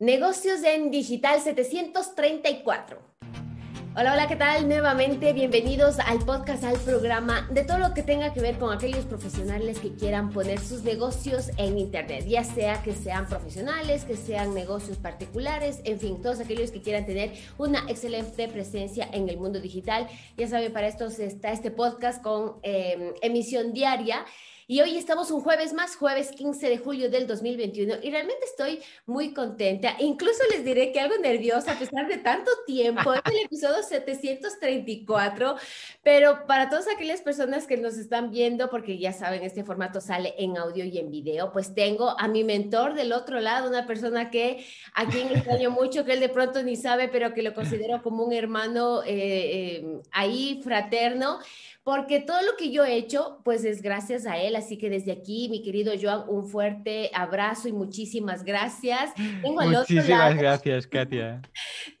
Negocios en Digital 734. Hola, hola, ¿qué tal? Nuevamente bienvenidos al podcast, al programa de todo lo que tenga que ver con aquellos profesionales que quieran poner sus negocios en Internet, ya sea que sean profesionales, que sean negocios particulares, en fin, todos aquellos que quieran tener una excelente presencia en el mundo digital. Ya saben, para esto está este podcast con eh, emisión diaria. Y hoy estamos un jueves más, jueves 15 de julio del 2021, y realmente estoy muy contenta. Incluso les diré que algo nerviosa a pesar de tanto tiempo. Es el episodio 734, pero para todas aquellas personas que nos están viendo, porque ya saben, este formato sale en audio y en video, pues tengo a mi mentor del otro lado, una persona que a quien extraño mucho, que él de pronto ni sabe, pero que lo considero como un hermano eh, eh, ahí fraterno porque todo lo que yo he hecho, pues es gracias a él. Así que desde aquí, mi querido Joan, un fuerte abrazo y muchísimas gracias. Tengo muchísimas gracias, Katia.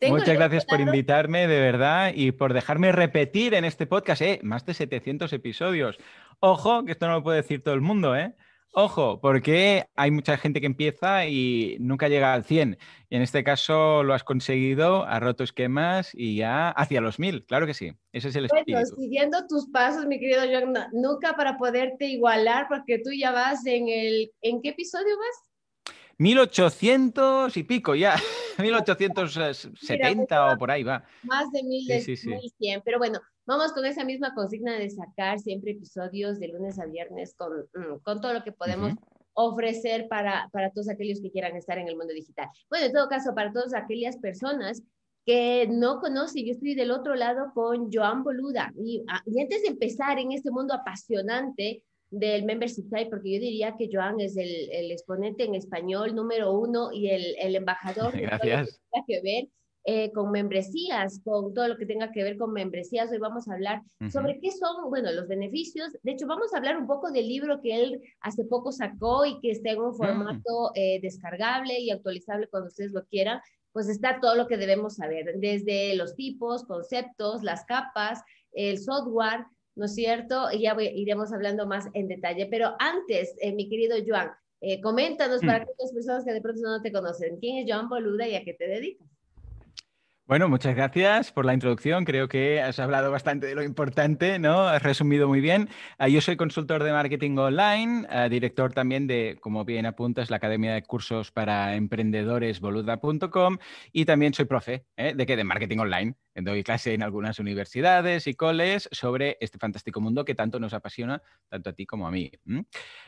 Muchas gracias por invitarme, de verdad, y por dejarme repetir en este podcast, eh, más de 700 episodios. Ojo, que esto no lo puede decir todo el mundo, ¿eh? Ojo, porque hay mucha gente que empieza y nunca llega al 100. Y en este caso lo has conseguido, has roto esquemas y ya hacia los 1000, claro que sí. Ese es el espíritu. siguiendo tus pasos, mi querido John, nunca para poderte igualar, porque tú ya vas en el... ¿En qué episodio vas? 1800 y pico ya, 1870 o por ahí va. Más de 1100, pero bueno, Vamos con esa misma consigna de sacar siempre episodios de lunes a viernes con, mm, con todo lo que podemos ofrecer para, para todos aquellos que quieran estar en el mundo digital. Bueno, en todo caso, para todas aquellas personas que no conocen, yo estoy del otro lado con Joan Boluda. Y, ah, antes de empezar en este mundo apasionante del Membership Site, porque yo diría que Joan es el, exponente en español número uno y el, el embajador Gracias. que, ver, eh, con membresías, con todo lo que tenga que ver con membresías. Hoy vamos a hablar sobre qué son, bueno, los beneficios. De hecho, vamos a hablar un poco del libro que él hace poco sacó y que está en un formato eh, descargable y actualizable cuando ustedes lo quieran. Pues está todo lo que debemos saber, desde los tipos, conceptos, las capas, el software, ¿no es cierto? Y ya iremos hablando más en detalle. Pero antes, eh, mi querido Joan, coméntanos para las personas que de pronto no te conocen, ¿quién es Joan Boluda y a qué te dedicas? Bueno, muchas gracias por la introducción. Creo que has hablado bastante de lo importante, ¿no? Has resumido muy bien. Ah, yo soy consultor de marketing online, ah, director también de, como bien apuntas, la Academia de Cursos para Emprendedores boluda.com y también soy profe, ¿eh? ¿De qué? De marketing online. Doy clase en algunas universidades y coles sobre este fantástico mundo que tanto nos apasiona, tanto a ti como a mí.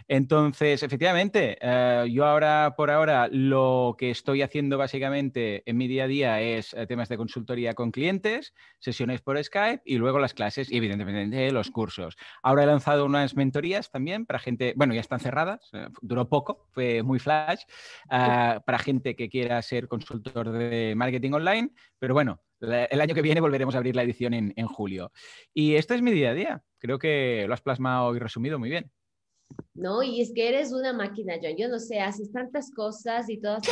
Entonces, efectivamente, eh, yo ahora, por ahora, lo que estoy haciendo básicamente en mi día a día es eh, temas de consultoría con clientes, sesiones por Skype y luego las clases y, evidentemente, los cursos. Ahora he lanzado unas mentorías también para gente, bueno, ya están cerradas, eh, duró poco, fue muy flash, para gente que quiera ser consultor de marketing online, pero bueno, el año que viene volveremos a abrir la edición en, julio. Y esto es mi día a día. Creo que lo has plasmado y resumido muy bien. No, y es que eres una máquina, John. Yo no sé, haces tantas cosas y todas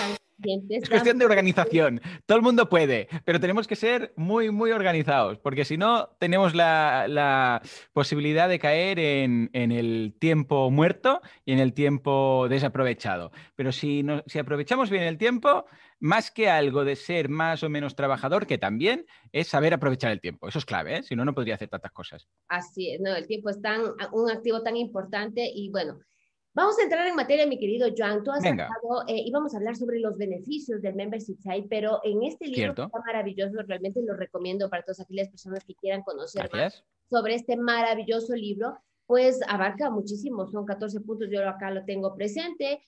Es cuestión de organización. Todo el mundo puede, pero tenemos que ser muy, muy organizados, porque si no, tenemos la, posibilidad de caer en, en, el tiempo muerto y en el tiempo desaprovechado. Pero si, no, si aprovechamos bien el tiempo, más que algo de ser más o menos trabajador, que también es saber aprovechar el tiempo. Eso es clave, ¿eh? si no, no podría hacer tantas cosas. Así es, no, el tiempo es tan, un activo tan importante y bueno. Vamos a entrar en materia, mi querido Joan. Tú has hablado, eh, íbamos a hablar sobre los beneficios del Membership Site, pero en este libro que está maravilloso, realmente lo recomiendo para todas aquellas personas que quieran conocer más sobre este maravilloso libro pues abarca muchísimo, son 14 puntos, yo acá lo tengo presente,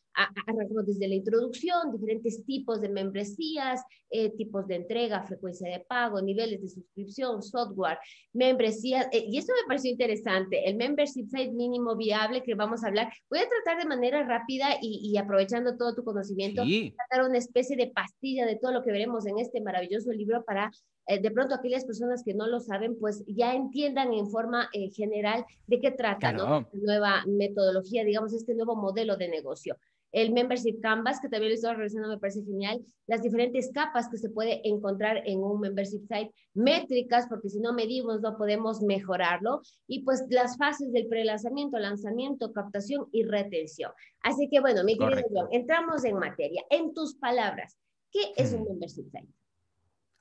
desde la introducción, diferentes tipos de membresías, eh, tipos de entrega, frecuencia de pago, niveles de suscripción, software, membresías, eh, y esto me pareció interesante, el membership site mínimo viable que vamos a hablar, voy a tratar de manera rápida y, aprovechando todo tu conocimiento, tratar una especie de pastilla de todo lo que veremos en este maravilloso libro para eh, de pronto aquellas personas que no lo saben, pues ya entiendan en forma eh, general de qué trata nueva metodología, digamos, este nuevo modelo de negocio. El Membership Canvas, que también lo estoy revisando, me parece genial. Las diferentes capas que se puede encontrar en un Membership Site. Métricas, porque si no medimos, no podemos mejorarlo. Y pues las fases del prelanzamiento, lanzamiento, captación y retención. Así que bueno, mi querido John, entramos en materia. En tus palabras, ¿qué es un hmm. Membership Site?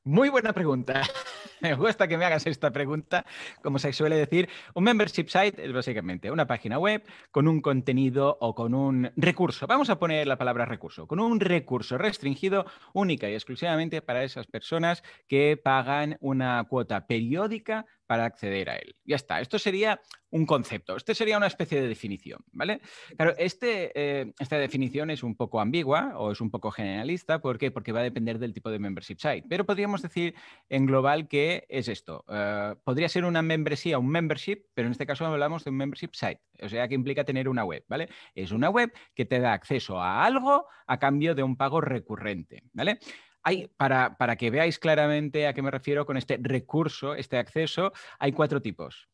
Muy buena pregunta. Me gusta que me hagas esta pregunta. Como se suele decir, un membership site es básicamente una página web con un contenido o con un recurso. Vamos a poner la palabra recurso. Con un recurso restringido única y exclusivamente para esas personas que pagan una cuota periódica para acceder a él. Ya está, esto sería un concepto, este sería una especie de definición, ¿vale? Claro, este, eh, esta definición es un poco ambigua o es un poco generalista, ¿por qué? Porque va a depender del tipo de membership site, pero podríamos decir en global que es esto. Eh, podría ser una membresía, un membership, pero en este caso hablamos de un membership site, o sea que implica tener una web, ¿vale? Es una web que te da acceso a algo a cambio de un pago recurrente, ¿vale? Hay, para, para, que veáis claramente a qué me refiero con este recurso, este acceso, hay cuatro tipos.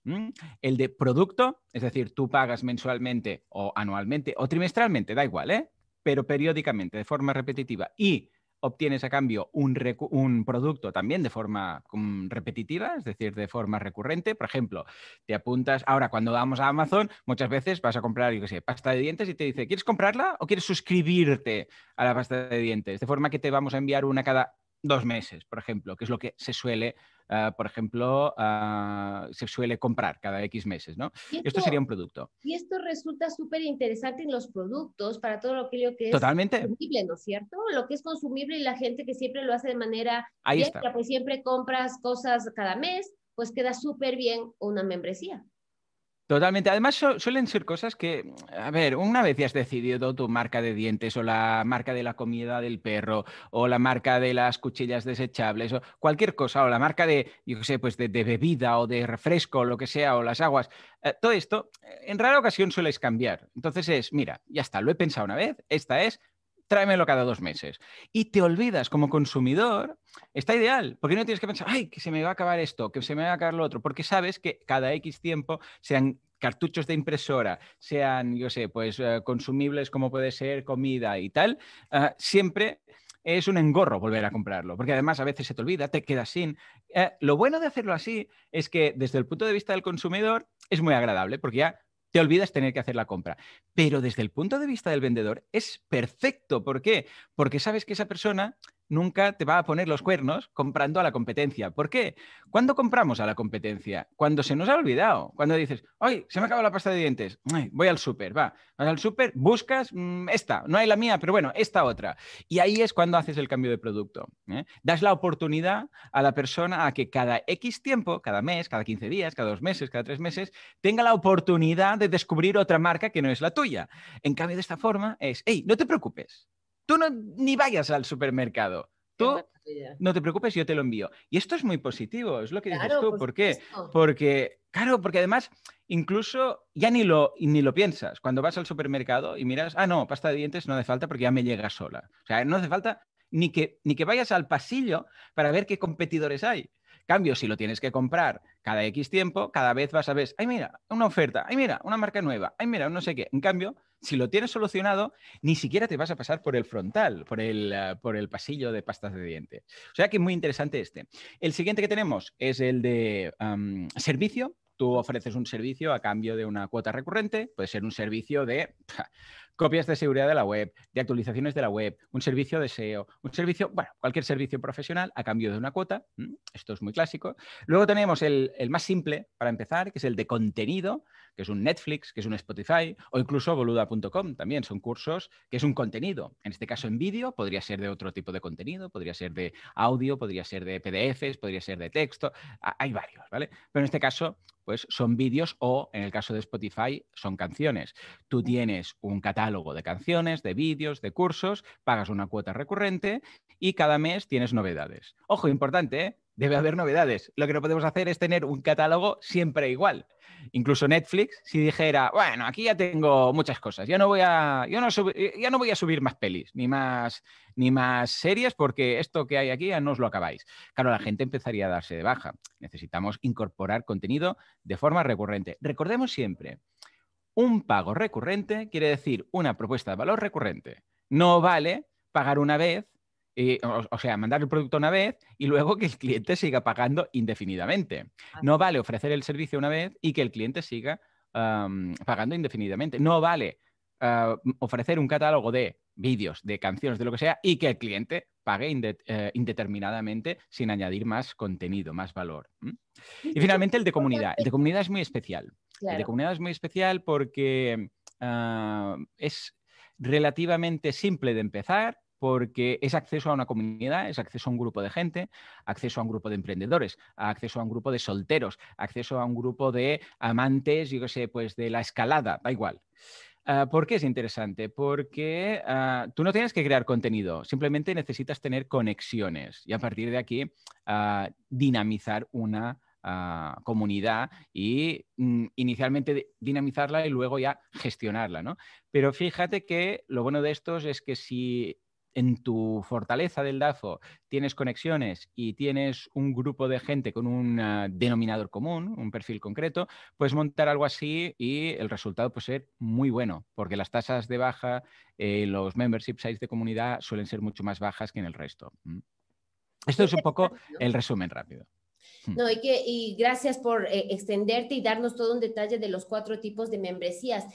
El de producto, es decir, tú pagas mensualmente o anualmente o trimestralmente, da igual, ¿eh? pero periódicamente, de forma repetitiva. Y obtienes a cambio un, un producto también de forma mm, repetitiva, es decir, de forma recurrente. Por ejemplo, te apuntas, ahora cuando vamos a Amazon, muchas veces vas a comprar, yo sé, pasta de dientes y te dice, ¿quieres comprarla o quieres suscribirte a la pasta de dientes? De forma que te vamos a enviar una cada dos meses, por ejemplo, que es lo que se suele, ah, por ejemplo, ah, se suele comprar cada X meses, ¿no? esto, sería un producto. Y esto resulta súper interesante en los productos, para todo lo que, es consumible, ¿no es cierto? Lo que es consumible y la gente que siempre lo hace de manera Ahí está. pues siempre compras cosas cada mes, pues queda súper bien una membresía. Totalmente. Además, suelen ser cosas que, a ver, una vez ya has decidido tu marca de dientes o la marca de la comida del perro o la marca de las cuchillas desechables o cualquier cosa o la marca de, yo qué sé, pues de, bebida o de refresco o lo que sea o las aguas, eh, todo esto eh, en rara ocasión sueles cambiar. Entonces es, mira, ya está, lo he pensado una vez, esta es, tráemelo cada dos meses. Y te olvidas como consumidor, está ideal, porque no tienes que pensar, ay, que se me va a acabar esto, que se me va a acabar lo otro, porque sabes que cada X tiempo sean cartuchos de impresora, sean, yo sé, pues eh, consumibles como puede ser comida y tal, ah, siempre es un engorro volver a comprarlo, porque además a veces se te olvida, te quedas sin. Eh, lo bueno de hacerlo así es que desde el punto de vista del consumidor es muy agradable, porque ya te olvidas tener que hacer la compra. Pero desde el punto de vista del vendedor es perfecto. ¿Por qué? Porque sabes que esa persona nunca te va a poner los cuernos comprando a la competencia. ¿Por qué? ¿Cuándo compramos a la competencia? Cuando se nos ha olvidado. Cuando dices, ¡ay, se me acaba la pasta de dientes! voy al súper, va. Vas al súper, buscas mm, esta, no hay la mía, pero bueno, esta otra. Y ahí es cuando haces el cambio de producto. ¿eh? Das la oportunidad a la persona a que cada X tiempo, cada mes, cada 15 días, cada dos meses, cada tres meses, tenga la oportunidad de descubrir otra marca que no es la tuya. En cambio, de esta forma es, ¡hey, no te preocupes! tú no, ni vayas al supermercado. Tú no te preocupes, yo te lo envío. Y esto es muy positivo, es lo que dices tú. ¿Por, qué? Porque, claro, porque además incluso ya ni lo, ni lo piensas. Cuando vas al supermercado y miras, ah, no, pasta de dientes no hace falta porque ya me llega sola. O sea, no hace falta ni que, ni que vayas al pasillo para ver qué competidores hay. Cambio, si lo tienes que comprar cada X tiempo, cada vez vas a ver, ay mira, una oferta, ay mira, una marca nueva, ay mira, no sé qué. En cambio, si lo tienes solucionado, ni siquiera te vas a pasar por el frontal, por el, eh, por el pasillo de pastas de dientes. O sea que es muy interesante este. El siguiente que tenemos es el de servicio, tú ofreces un servicio a cambio de una cuota recurrente, puede ser un servicio de copias de seguridad de la web, de actualizaciones de la web, un servicio de SEO, un servicio, bueno, cualquier servicio profesional a cambio de una cuota. Esto es muy clásico. Luego tenemos el, el más simple para empezar, que es el de contenido, que es un Netflix, que es un Spotify o incluso boluda.com también son cursos que es un contenido. En este caso en vídeo, podría ser de otro tipo de contenido, podría ser de audio, podría ser de PDFs, podría ser de texto, hay varios, ¿vale? Pero en este caso pues son vídeos o en el caso de Spotify son canciones. Tú tienes un catálogo de canciones, de vídeos, de cursos, pagas una cuota recurrente y cada mes tienes novedades. Ojo, importante, ¿eh? debe haber novedades. Lo que no podemos hacer es tener un catálogo siempre igual. Incluso Netflix, si dijera, bueno, aquí ya tengo muchas cosas, ya no voy a, no ya no voy a subir más pelis, ni más, ni más series, porque esto que hay aquí ya no os lo acabáis. Claro, la gente empezaría a darse de baja. Necesitamos incorporar contenido de forma recurrente. Recordemos siempre, un pago recurrente quiere decir una propuesta de valor recurrente. No vale pagar una vez eh, o, sea, mandar el producto una vez y luego que el cliente siga pagando indefinidamente. No vale ofrecer el servicio una vez y que el cliente siga pagando indefinidamente. No vale ah, ofrecer un catálogo de vídeos, de canciones, de lo que sea, y que el cliente pague eh, indeterminadamente sin añadir más contenido, más valor. Y finalmente el de comunidad. El de comunidad es muy especial. El de comunidad es muy especial porque ah, es relativamente simple de empezar porque es acceso a una comunidad, es acceso a un grupo de gente, acceso a un grupo de emprendedores, acceso a un grupo de solteros, acceso a un grupo de amantes, yo qué sé, pues de la escalada, da igual. Ah, ¿Por qué es interesante? Porque ah, tú no tienes que crear contenido, simplemente necesitas tener conexiones y a partir de aquí ah, dinamizar una comunidad y mm, inicialmente dinamizarla y luego ya gestionarla, ¿no? Pero fíjate que lo bueno de estos es que si en tu fortaleza del DAFO tienes conexiones y tienes un grupo de gente con un ah, denominador común, un perfil concreto, puedes montar algo así y el resultado puede ser muy bueno, porque las tasas de baja, eh, los membership sites de comunidad suelen ser mucho más bajas que en el resto. Esto es un poco el resumen rápido. No, y, que, y gracias por eh, extenderte y darnos todo un detalle de los cuatro tipos de membresías.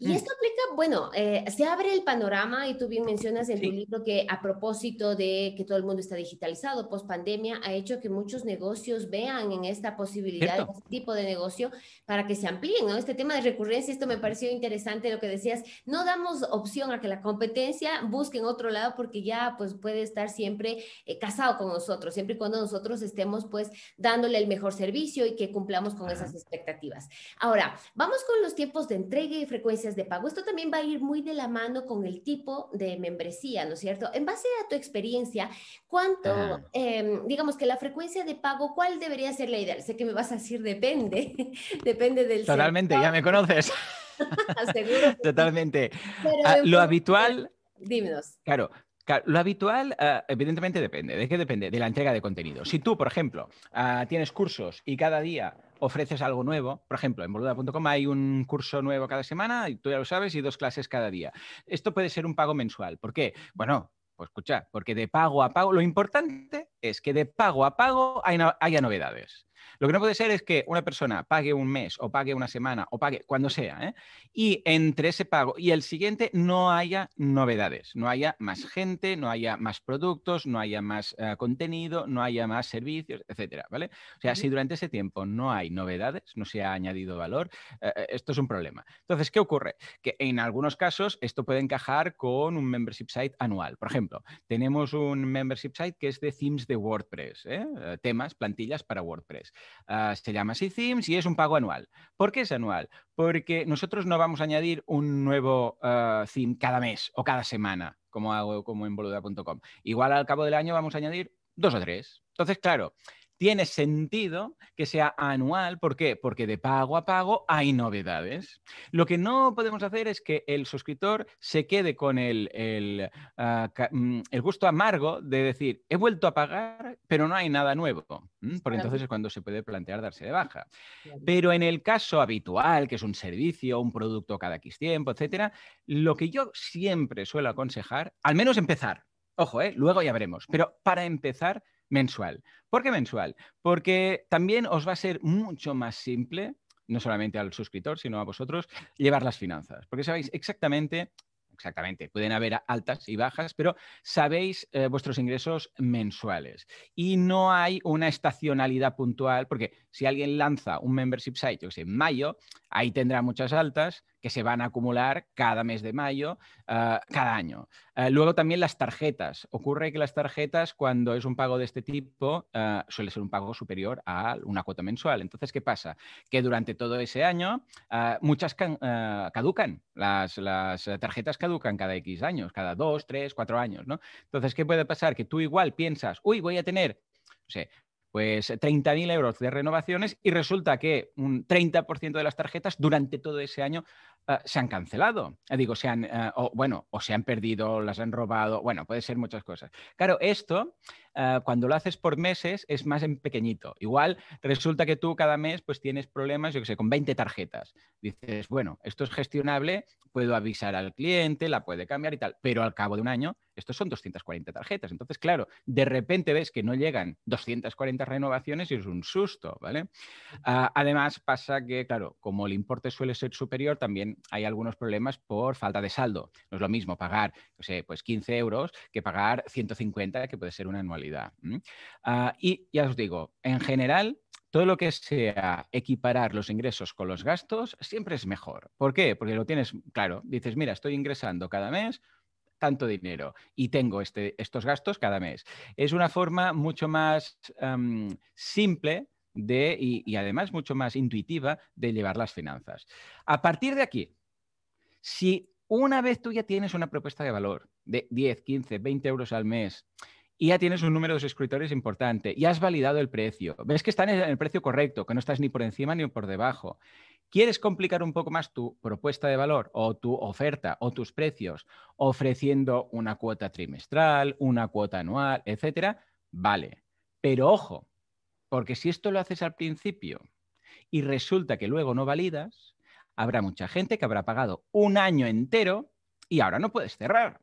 Y mm. esto aplica, bueno, eh, se abre el panorama y tú bien mencionas en tu libro que a propósito de que todo el mundo está digitalizado, post pandemia, ha hecho que muchos negocios vean en esta posibilidad, este tipo de negocio, para que se amplíen, ¿no? Este tema de recurrencia, esto me pareció interesante lo que decías, no damos opción a que la competencia busque en otro lado porque ya pues puede estar siempre eh, casado con nosotros, siempre y cuando nosotros estemos pues dando dándole el mejor servicio y que cumplamos con esas expectativas. Ahora, vamos con los tiempos de entrega y frecuencias de pago. Esto también va a ir muy de la mano con el tipo de membresía, ¿no es cierto? En base a tu experiencia, ¿cuánto, em, digamos que la frecuencia de pago, cuál debería ser la ideal? Sé que me vas a decir depende, depende del... Totalmente, ya me conoces. Totalmente. Ah, lo habitual... Dímenos. Claro, lo habitual, ah, evidentemente, depende. ¿De qué depende? De la entrega de contenido. Si tú, por ejemplo, ah, tienes cursos y cada día ofreces algo nuevo, por ejemplo, en boluda.com hay un curso nuevo cada semana, y tú ya lo sabes, y dos clases cada día. Esto puede ser un pago mensual. ¿Por qué? Bueno, pues escucha, porque de pago a pago, lo importante es que de pago a pago haya novedades. Lo que no puede ser es que una persona pague un mes o pague una semana o pague cuando sea, ¿eh? y entre ese pago y el siguiente no haya novedades, no haya más gente, no haya más productos, no haya más eh, contenido, no haya más servicios, etcétera, ¿vale? O sea, si durante ese tiempo no hay novedades, no se ha añadido valor, eh, esto es un problema. Entonces, ¿qué ocurre? Que en algunos casos esto puede encajar con un membership site anual. Por ejemplo, tenemos un membership site que es de themes de WordPress, temas, plantillas para WordPress. Ah, se llama themes y es un pago anual. ¿Por qué es anual? Porque nosotros no vamos a añadir un nuevo ah, sim cada mes o cada semana, como hago como en boluda.com. Igual al cabo del año vamos a añadir dos o tres. Entonces, claro, tiene sentido que sea anual. ¿Por qué? Porque de pago a pago hay novedades. Lo que no podemos hacer es que el suscriptor se quede con el, el, ah, mm, gusto amargo de decir, he vuelto a pagar, pero no hay nada nuevo. Por entonces es cuando se puede plantear darse de baja. Pero en el caso habitual, que es un servicio, un producto cada X tiempo, etcétera, lo que yo siempre suelo aconsejar, al menos empezar, ojo, ¿eh? luego ya veremos, pero para empezar, mensual. ¿Por qué mensual? Porque también os va a ser mucho más simple, no solamente al suscriptor, sino a vosotros, llevar las finanzas. Porque sabéis exactamente exactamente. Pueden haber altas y bajas, pero sabéis eh, vuestros ingresos mensuales. Y no hay una estacionalidad puntual, porque si alguien lanza un membership site, sé, en mayo, ahí tendrá muchas altas que se van a acumular cada mes de mayo, ah, cada año. Ah, luego también las tarjetas. Ocurre que las tarjetas, cuando es un pago de este tipo, ah, suele ser un pago superior a una cuota mensual. Entonces, ¿qué pasa? Que durante todo ese año ah, muchas caducan. Las, tarjetas caducan cada X años, cada dos, tres, cuatro años, ¿no? Entonces, ¿qué puede pasar? Que tú igual piensas, uy, voy a tener, no sé, pues 30.000 euros de renovaciones y resulta que un 30% de las tarjetas durante todo ese año eh, se han cancelado. Eh, digo, se han, eh, o, bueno, o se han perdido, las han robado, bueno, puede ser muchas cosas. Claro, esto, cuando lo haces por meses, es más en pequeñito. Igual resulta que tú cada mes pues tienes problemas, yo qué sé, con 20 tarjetas. Dices, bueno, esto es gestionable, puedo avisar al cliente, la puede cambiar y tal, pero al cabo de un año, estos son 240 tarjetas. Entonces, claro, de repente ves que no llegan 240 renovaciones y es un susto, ¿vale? Ah, además, pasa que, claro, como el importe suele ser superior, también hay algunos problemas por falta de saldo. No es lo mismo pagar, no sé, pues 15 euros que pagar 150, que puede ser una anualidad. Ah, y ya os digo, en general, todo lo que sea equiparar los ingresos con los gastos siempre es mejor. ¿Por qué? Porque lo tienes claro. Dices, mira, estoy ingresando cada mes tanto dinero y tengo este, estos gastos cada mes. Es una forma mucho más simple y, además mucho más intuitiva de llevar las finanzas. A partir de aquí, si una vez tú ya tienes una propuesta de valor de 10, 15, 20 euros al mes, y ya tienes un número de suscriptores importante, y has validado el precio, ves que está en el precio correcto, que no estás ni por encima ni por debajo, quieres complicar un poco más tu propuesta de valor o tu oferta o tus precios ofreciendo una cuota trimestral, una cuota anual, etcétera, vale. Pero ojo, porque si esto lo haces al principio y resulta que luego no validas, habrá mucha gente que habrá pagado un año entero y ahora no puedes cerrar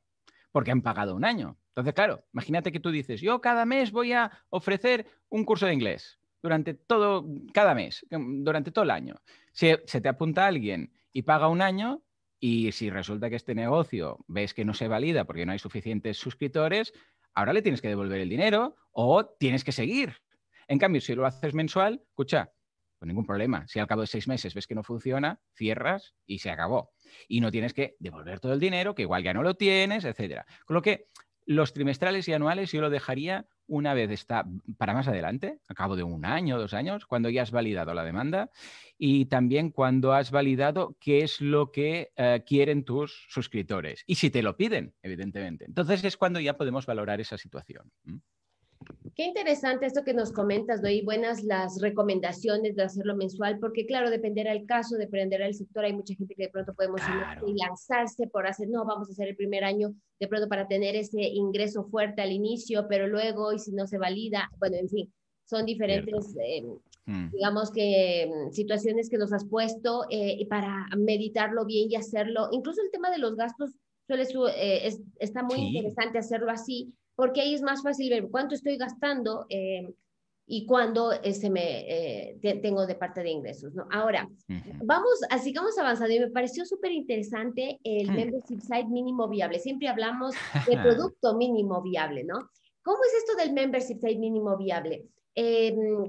porque han pagado un año. Entonces, claro, imagínate que tú dices, yo cada mes voy a ofrecer un curso de inglés durante todo, cada mes, mm, durante todo el año. Si se te apunta alguien y paga un año y si resulta que este negocio ves que no se valida porque no hay suficientes suscriptores, ahora le tienes que devolver el dinero o tienes que seguir en cambio, si lo haces mensual, escucha, pues ningún problema. Si al cabo de seis meses ves que no funciona, cierras y se acabó. Y no tienes que devolver todo el dinero, que igual ya no lo tienes, etcétera. Con lo que los trimestrales y anuales yo lo dejaría una vez está para más adelante, a cabo de un año, dos años, cuando ya has validado la demanda y también cuando has validado qué es lo que eh, quieren tus suscriptores y si te lo piden, evidentemente. Entonces es cuando ya podemos valorar esa situación. Qué interesante esto que nos comentas, Doy buenas las recomendaciones de hacerlo mensual, porque claro, dependerá el caso, dependerá el sector. Hay mucha gente que de pronto podemos lanzarse por hacer, no, vamos a hacer el primer año de pronto para tener ese ingreso fuerte al inicio, pero luego, y si no se valida, bueno, en fin, son diferentes, eh, mm. digamos que mm, situaciones que nos has puesto eh, para meditarlo bien y hacerlo. Incluso el tema de los gastos suele, eh, es, está muy interesante hacerlo así porque ahí es más fácil ver cuánto estoy gastando eh, y cuándo eh, se me, eh, tengo de parte de ingresos. ¿no? Ahora, vamos, así que vamos avanzando y me pareció súper interesante el mm. membership site mínimo viable. Siempre hablamos de producto mínimo viable, ¿no? ¿Cómo es esto del membership site mínimo viable?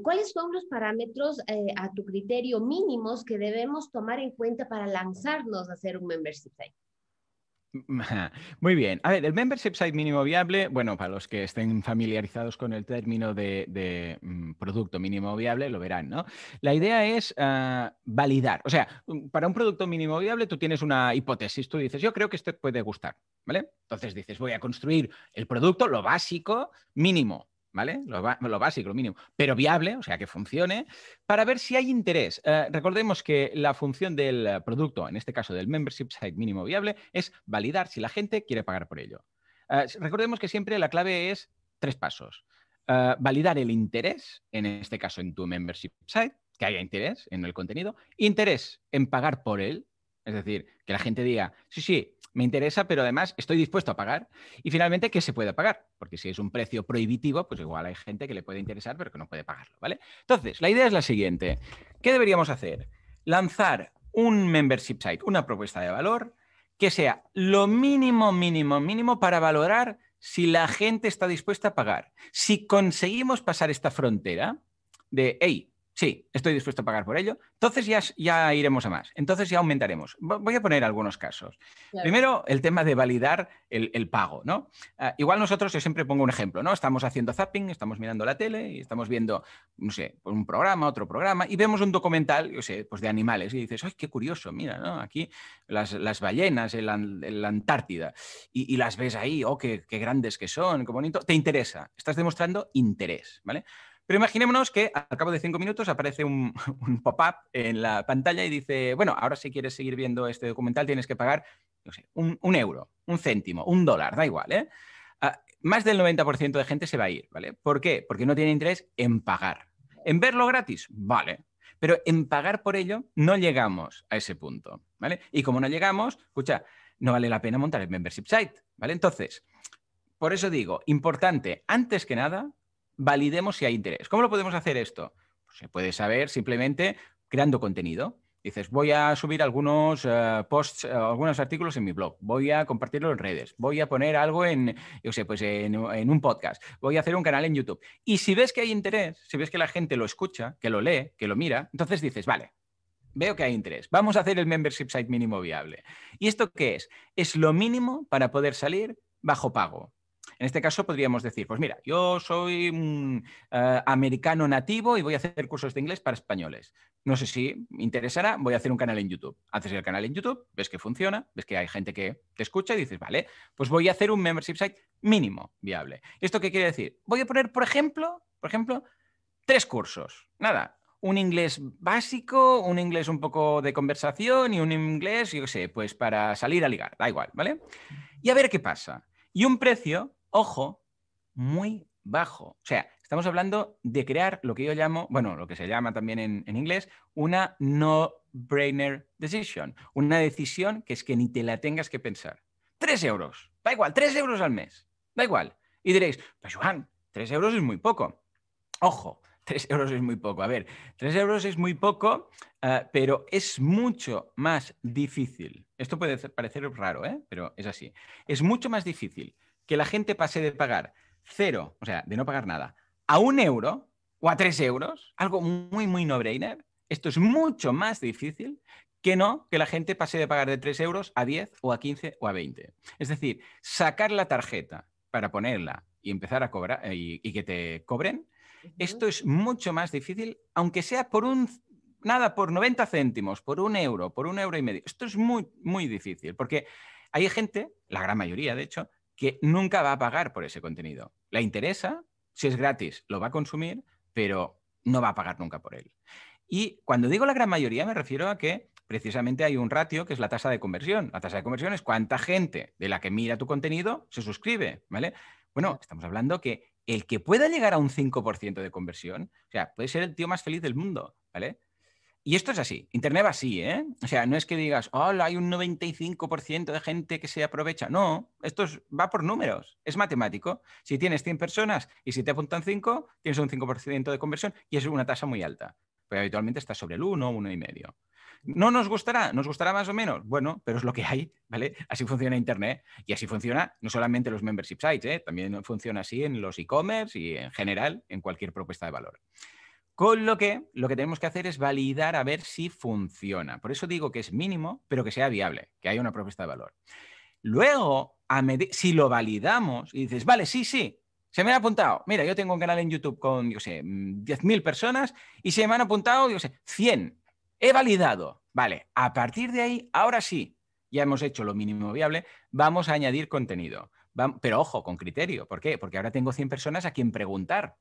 ¿Cuáles son los parámetros a tu criterio mínimos que debemos tomar en cuenta para lanzarnos a hacer un membership site? Muy bien. A ver, el membership site mínimo viable, bueno, para los que estén familiarizados con el término de, mm, producto mínimo viable, lo verán, ¿no? La idea es ah, validar. O sea, para un producto mínimo viable tú tienes una hipótesis, tú dices, yo creo que esto puede gustar, ¿vale? Entonces dices, voy a construir el producto, lo básico, mínimo, ¿vale? Lo, básico, lo mínimo, pero viable, o sea, que funcione, para ver si hay interés. Eh, recordemos que la función del producto, en este caso del membership site mínimo viable, es validar si la gente quiere pagar por ello. Eh, recordemos que siempre la clave es tres pasos. Eh, validar el interés, en este caso en tu membership site, que haya interés en el contenido, interés en pagar por él, es decir, que la gente diga, sí, sí, me interesa, pero además estoy dispuesto a pagar. Y finalmente, ¿qué se puede pagar? Porque si es un precio prohibitivo, pues igual hay gente que le puede interesar, pero que no puede pagarlo, ¿vale? Entonces, la idea es la siguiente. ¿Qué deberíamos hacer? Lanzar un membership site, una propuesta de valor que sea lo mínimo, mínimo, mínimo para valorar si la gente está dispuesta a pagar. Si conseguimos pasar esta frontera de, hey, Sí, estoy dispuesto a pagar por ello. Entonces ya, ya iremos a más. Entonces ya aumentaremos. Voy a poner algunos casos. Primero, el tema de validar el, pago, ¿no? Ah, igual nosotros, yo siempre pongo un ejemplo, ¿no? Estamos haciendo zapping, estamos mirando la tele y estamos viendo, no sé, un programa, otro programa, y vemos un documental, yo sé, pues de animales, y dices, ¡ay, qué curioso! Mira, ¿no? Aquí las, ballenas en la, Antártida, y, las ves ahí, ¡oh, qué, qué grandes que son, qué bonito! Te interesa, estás demostrando interés, ¿vale? Pero imaginémonos que al cabo de cinco minutos aparece un, pop-up en la pantalla y dice, bueno, ahora si quieres seguir viendo este documental tienes que pagar un, euro, un céntimo, un dólar, da igual, ¿eh? Ah, más del 90% de gente se va a ir, ¿vale? ¿Por qué? Porque no tiene interés en pagar. ¿En verlo gratis? Vale. Pero en pagar por ello no llegamos a ese punto, ¿vale? Y como no llegamos, escucha, no vale la pena montar el membership site, ¿vale? Entonces, por eso digo, importante, antes que nada, validemos si hay interés. ¿Cómo lo podemos hacer esto? Pues se puede saber simplemente creando contenido. Dices, voy a subir algunos eh, posts, eh, algunos artículos en mi blog, voy a compartirlo en redes, voy a poner algo en, yo pues en, un podcast, voy a hacer un canal en YouTube. Y si ves que hay interés, si ves que la gente lo escucha, que lo lee, que lo mira, entonces dices, vale, veo que hay interés, vamos a hacer el membership site mínimo viable. ¿Y esto qué es? Es lo mínimo para poder salir bajo pago en este caso podríamos decir, pues mira, yo soy un eh, americano nativo y voy a hacer cursos de inglés para españoles. No sé si interesará, voy a hacer un canal en YouTube. Haces el canal en YouTube, ves que funciona, ves que hay gente que te escucha y dices, vale, pues voy a hacer un membership site mínimo viable. ¿Esto qué quiere decir? Voy a poner, por ejemplo, por ejemplo, tres cursos. Nada, un inglés básico, un inglés un poco de conversación y un inglés, yo qué sé, pues para salir a ligar, da igual, ¿vale? Y a ver qué pasa. Y un precio ojo, muy bajo. O sea, estamos hablando de crear lo que yo llamo, bueno, lo que se llama también en, inglés, una no-brainer decision, una decisión que es que ni te la tengas que pensar. Tres euros, da igual, tres euros al mes, da igual. Y diréis, pues Juan, tres euros es muy poco. Ojo, tres euros es muy poco. A ver, tres euros es muy poco, eh, pero es mucho más difícil. Esto puede parecer raro, ¿eh? pero es así. Es mucho más difícil que la gente pase de pagar cero, o sea, de no pagar nada, a un euro o a tres euros, algo muy, muy no-brainer, esto es mucho más difícil que no que la gente pase de pagar de tres euros a diez o a quince o a veinte. Es decir, sacar la tarjeta para ponerla y empezar a cobrar eh, y, que te cobren, esto es mucho más difícil, aunque sea por un nada, por 90 céntimos, por un euro, por un euro y medio. Esto es muy, muy difícil, porque hay gente, la gran mayoría de hecho, que nunca va a pagar por ese contenido. La interesa, si es gratis, lo va a consumir, pero no va a pagar nunca por él. Y cuando digo la gran mayoría, me refiero a que precisamente hay un ratio que es la tasa de conversión. La tasa de conversión es cuánta gente de la que mira tu contenido se suscribe, ¿vale? Bueno, estamos hablando que el que pueda llegar a un 5% de conversión, o sea, puede ser el tío más feliz del mundo, ¿vale? Y esto es así, Internet va así, ¿eh? O sea, no es que digas, hola, hay un 95% de gente que se aprovecha. No, esto va por números, es matemático. Si tienes 100 personas y si te apuntan 5, tienes un 5% de conversión y es una tasa muy alta. Pero habitualmente está sobre el 1, 1,5. ¿No nos gustará? ¿Nos gustará más o menos? Bueno, pero es lo que hay, ¿vale? Así funciona Internet y así funciona no solamente los membership sites, ¿eh? también funciona así en los e-commerce y en general en cualquier propuesta de valor. Con lo que lo que tenemos que hacer es validar a ver si funciona. Por eso digo que es mínimo, pero que sea viable, que haya una propuesta de valor. Luego, si lo validamos y dices, vale, sí, sí, se me han apuntado, mira, yo tengo un canal en YouTube con, yo sé, 10.000 mm, personas y se me han apuntado, yo sé, 100. He validado. Vale, a partir de ahí, ahora sí, ya hemos hecho lo mínimo viable, vamos a añadir contenido. Pero ojo, con criterio. ¿Por qué? Porque ahora tengo 100 personas a quien preguntar.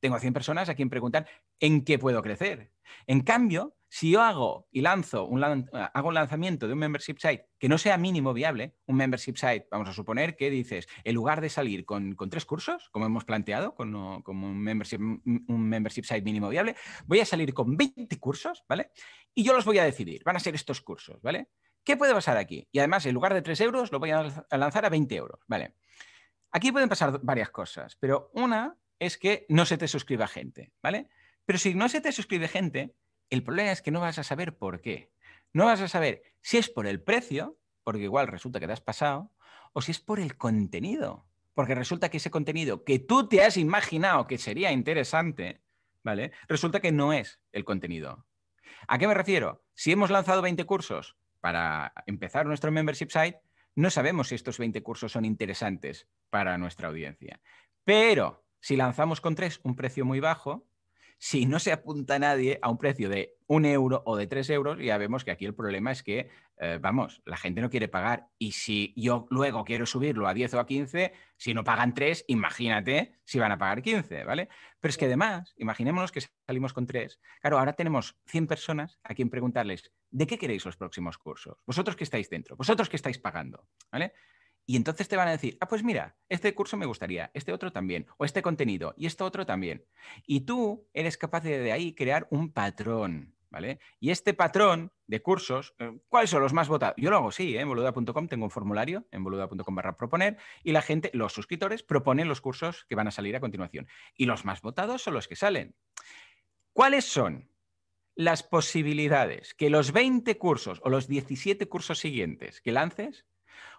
Tengo a 100 personas a quien preguntar en qué puedo crecer. En cambio, si yo hago y lanzo un, hago un lanzamiento de un membership site que no sea mínimo viable, un membership site, vamos a suponer que dices, en lugar de salir con, tres cursos, como hemos planteado, con, un, membership, un membership site mínimo viable, voy a salir con 20 cursos, ¿vale? Y yo los voy a decidir, van a ser estos cursos, ¿vale? ¿Qué puede pasar aquí? Y además, en lugar de 3 euros, lo voy a lanzar a 20 euros, ¿vale? Aquí pueden pasar varias cosas, pero una es que no se te suscriba gente, ¿vale? Pero si no se te suscribe gente, el problema es que no vas a saber por qué. No vas a saber si es por el precio, porque igual resulta que te has pasado, o si es por el contenido, porque resulta que ese contenido que tú te has imaginado que sería interesante, ¿vale? Resulta que no es el contenido. ¿A qué me refiero? Si hemos lanzado 20 cursos para empezar nuestro membership site, no sabemos si estos 20 cursos son interesantes para nuestra audiencia. Pero si lanzamos con tres, un precio muy bajo. Si no se apunta nadie a un precio de un euro o de tres euros, ya vemos que aquí el problema es que, eh, vamos, la gente no quiere pagar. Y si yo luego quiero subirlo a 10 o a 15, si no pagan tres, imagínate si van a pagar 15, ¿vale? Pero es que además, imaginémonos que salimos con tres. Claro, ahora tenemos 100 personas a quien preguntarles, ¿de qué queréis los próximos cursos? Vosotros que estáis dentro, vosotros que estáis pagando, ¿vale? Y entonces te van a decir, ah, pues mira, este curso me gustaría, este otro también, o este contenido, y este otro también. Y tú eres capaz de, de ahí crear un patrón. ¿Vale? Y este patrón de cursos, eh, ¿cuáles son los más votados? Yo lo hago sí, ¿eh? en boluda.com tengo un formulario, en boluda.com barra proponer, y la gente, los suscriptores, proponen los cursos que van a salir a continuación. Y los más votados son los que salen. ¿Cuáles son las posibilidades que los 20 cursos o los 17 cursos siguientes que lances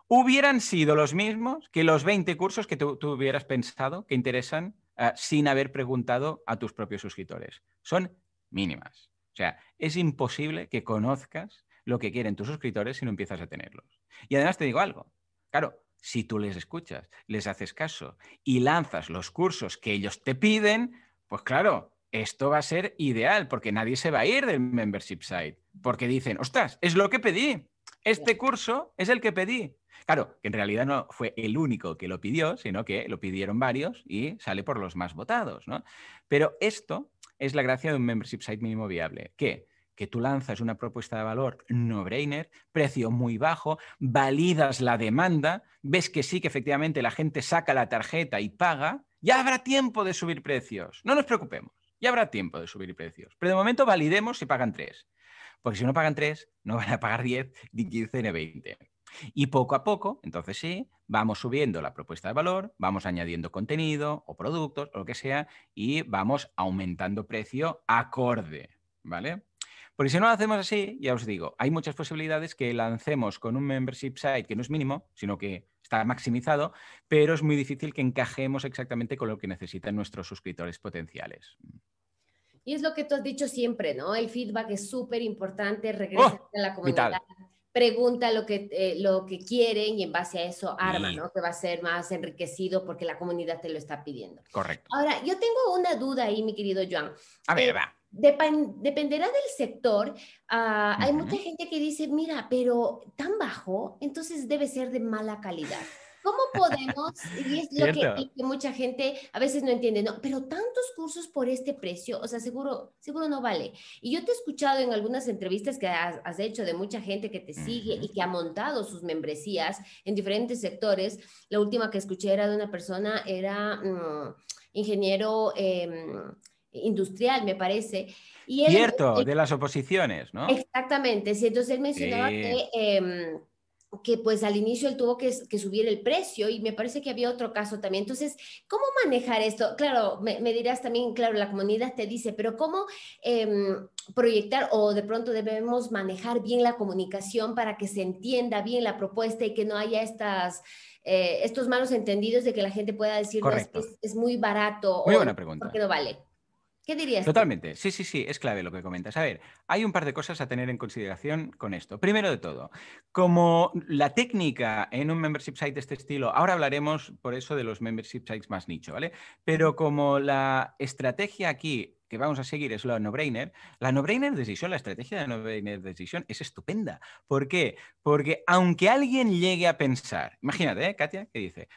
hubieran sido los mismos que los 20 cursos que tú, hubieras pensado que interesan ah, sin haber preguntado a tus propios suscriptores. Son mínimas. O sea, es imposible que conozcas lo que quieren tus suscriptores si no empiezas a tenerlos. Y además te digo algo, claro, si tú les escuchas, les haces caso y lanzas los cursos que ellos te piden, pues claro, esto va a ser ideal porque nadie se va a ir del membership site porque dicen, ostras, es lo que pedí, este curso es el que pedí. Claro, que en realidad no fue el único que lo pidió, sino que lo pidieron varios y sale por los más votados, ¿no? Pero esto es la gracia de un membership site mínimo viable, que que tú lanzas una propuesta de valor no-brainer, precio muy bajo, validas la demanda, ves que sí, que efectivamente la gente saca la tarjeta y paga, ya habrá tiempo de subir precios. No nos preocupemos, ya habrá tiempo de subir precios. Pero de momento validemos si pagan tres. Porque si no pagan 3, no van a pagar 10, ni 15, ni 20. Y poco a poco, entonces sí, vamos subiendo la propuesta de valor, vamos añadiendo contenido o productos o lo que sea y vamos aumentando precio acorde, ¿vale? Porque si no lo hacemos así, ya os digo, hay muchas posibilidades que lancemos con un membership site que no es mínimo, sino que está maximizado, pero es muy difícil que encajemos exactamente con lo que necesitan nuestros suscriptores potenciales. Y es lo que tú has dicho siempre, ¿no? El feedback es súper importante, regresa ¡Oh! a la comunidad. Pregunta lo que, eh, lo que quieren y en base a eso arma, ¿no? Que va a ser más enriquecido porque la comunidad te lo está pidiendo. Correcto. Ahora, yo tengo una duda ahí, mi querido Joan. A ver, eh, va. dependerá del sector. Ah, hay mucha gente que dice, mira, pero tan bajo, entonces debe ser de mala calidad. ¿Cómo podemos? Y es lo que, mucha gente a veces no entiende, no, pero tantos cursos por este precio, o sea, seguro, seguro no vale. Y yo te he escuchado en algunas entrevistas que has, hecho de mucha gente que te sigue y que ha montado sus membresías en diferentes sectores. La última que escuché era de una persona, era mm, ingeniero em, industrial, me parece. Y Cierto, eh, de las oposiciones, ¿no? Exactamente, sí, entonces él mencionaba que... Em, que pues al inicio él tuvo que, subir el precio y me parece que había otro caso también. Entonces, ¿cómo manejar esto? Claro, me, dirás también, claro, la comunidad te dice, pero ¿cómo em, proyectar o de pronto debemos manejar bien la comunicación para que se entienda bien la propuesta y que no haya estas, eh, estos malos entendidos de que la gente pueda decir, es, muy barato o porque no vale? ¿Qué dirías? Totalmente, sí, sí, sí, es clave lo que comentas. A ver, hay un par de cosas a tener en consideración con esto. Primero de todo, como la técnica en un membership site de este estilo, ahora hablaremos por eso de los membership sites más nicho, ¿vale? Pero como la estrategia aquí que vamos a seguir es la no-brainer, la no-brainer decisión, la estrategia de no-brainer decisión es estupenda. ¿Por qué? Porque aunque alguien llegue a pensar, imagínate, ¿eh? Katia, que dice,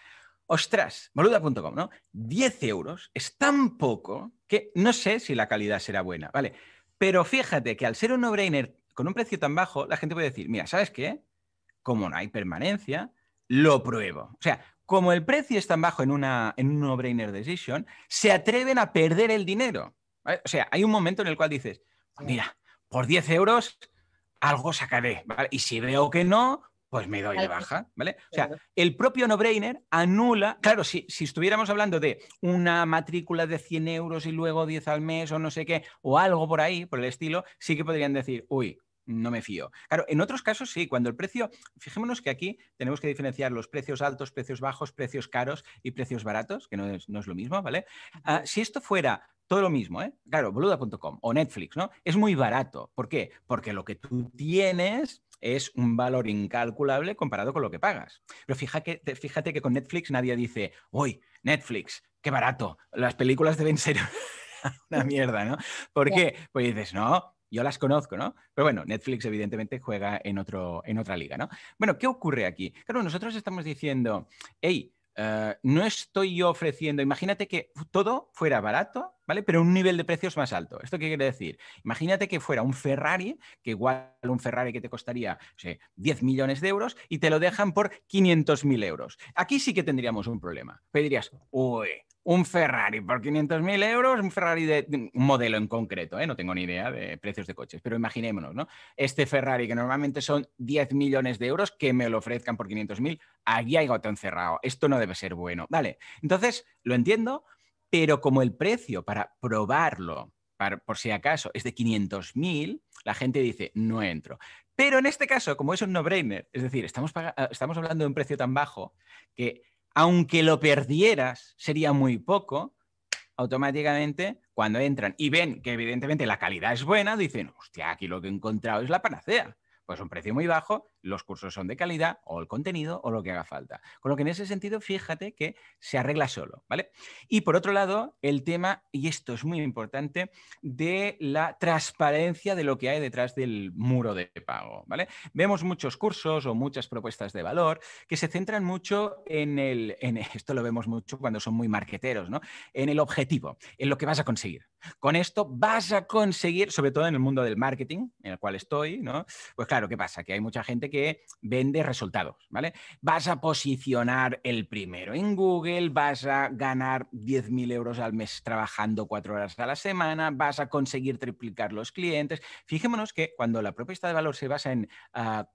ostras, boluda.com, ¿no? 10 euros es tan poco que no sé si la calidad será buena, ¿vale? Pero fíjate que al ser un no-brainer con un precio tan bajo, la gente puede decir, mira, ¿sabes qué? Como no hay permanencia, lo pruebo. O sea, como el precio es tan bajo en, una, en un no-brainer decision, se atreven a perder el dinero. O sea, hay un momento en el cual dices, mira, por 10 euros algo sacaré, ¿vale? Y si veo que no, pues me doy de baja, ¿vale? O sea, el propio no-brainer anula, claro, si, si, estuviéramos hablando de una matrícula de 100 euros y luego 10 al mes o no sé qué, o algo por ahí, por el estilo, sí que podrían decir, uy, no me fío. Claro, en otros casos sí, cuando el precio, fijémonos que aquí tenemos que diferenciar los precios altos, precios bajos, precios caros y precios baratos, que no es, lo mismo, ¿vale? Ah, si esto fuera todo lo mismo, ¿eh? Claro, boluda.com o Netflix, ¿no? Es muy barato. ¿Por qué? Porque lo que tú tienes es un valor incalculable comparado con lo que pagas. Pero fíjate, fíjate que con Netflix nadie dice, uy, Netflix, qué barato, las películas deben ser una mierda, ¿no? ¿Por qué? Pues dices, no, yo las conozco, ¿no? Pero bueno, Netflix evidentemente juega en, otro, en otra liga, ¿no? Bueno, ¿qué ocurre aquí? Claro, nosotros estamos diciendo, hey, eh, no estoy yo ofreciendo, imagínate que todo fuera barato ¿vale? Pero un nivel de precios más alto. ¿Esto qué quiere decir? Imagínate que fuera un Ferrari, que igual un Ferrari que te costaría 10 millones de euros y te lo dejan por 500.000 euros. Aquí sí que tendríamos un problema. Pedirías, uy, un Ferrari por 500.000 euros, un Ferrari de, un modelo en concreto, ¿eh? no tengo ni idea de precios de coches, pero imaginémonos, ¿no? Este Ferrari que normalmente son 10 millones de euros, que me lo ofrezcan por 500.000, aquí hay gato encerrado, esto no debe ser bueno, ¿vale? Entonces, lo entiendo, pero como el precio para probarlo, por si acaso, es de 500.000, la gente dice, no entro. Pero en este caso, como es un no-brainer, es decir, estamos, ah, estamos hablando de un precio tan bajo que aunque lo perdieras, sería muy poco, automáticamente cuando entran y ven que evidentemente la calidad es buena, dicen, hostia, aquí lo que he encontrado es la panacea. Pues un precio muy bajo, los cursos son de calidad o el contenido o lo que haga falta. Con lo que en ese sentido, fíjate que se arregla solo, ¿vale? Y por otro lado, el tema, y esto es muy importante, de la transparencia de lo que hay detrás del muro de pago, ¿vale? Vemos muchos cursos o muchas propuestas de valor que se centran mucho en el, en esto lo vemos mucho cuando son muy marketeros ¿no? En el objetivo, en lo que vas a conseguir. Con esto vas a conseguir, sobre todo en el mundo del marketing, en el cual estoy, ¿no? Pues claro, ¿qué pasa? Que hay mucha gente que vende resultados, ¿vale? Vas a posicionar el primero en Google, vas a ganar 10.000 euros al mes trabajando cuatro horas a la semana, vas a conseguir triplicar los clientes. Fijémonos que cuando la propuesta de valor se basa en... Ah,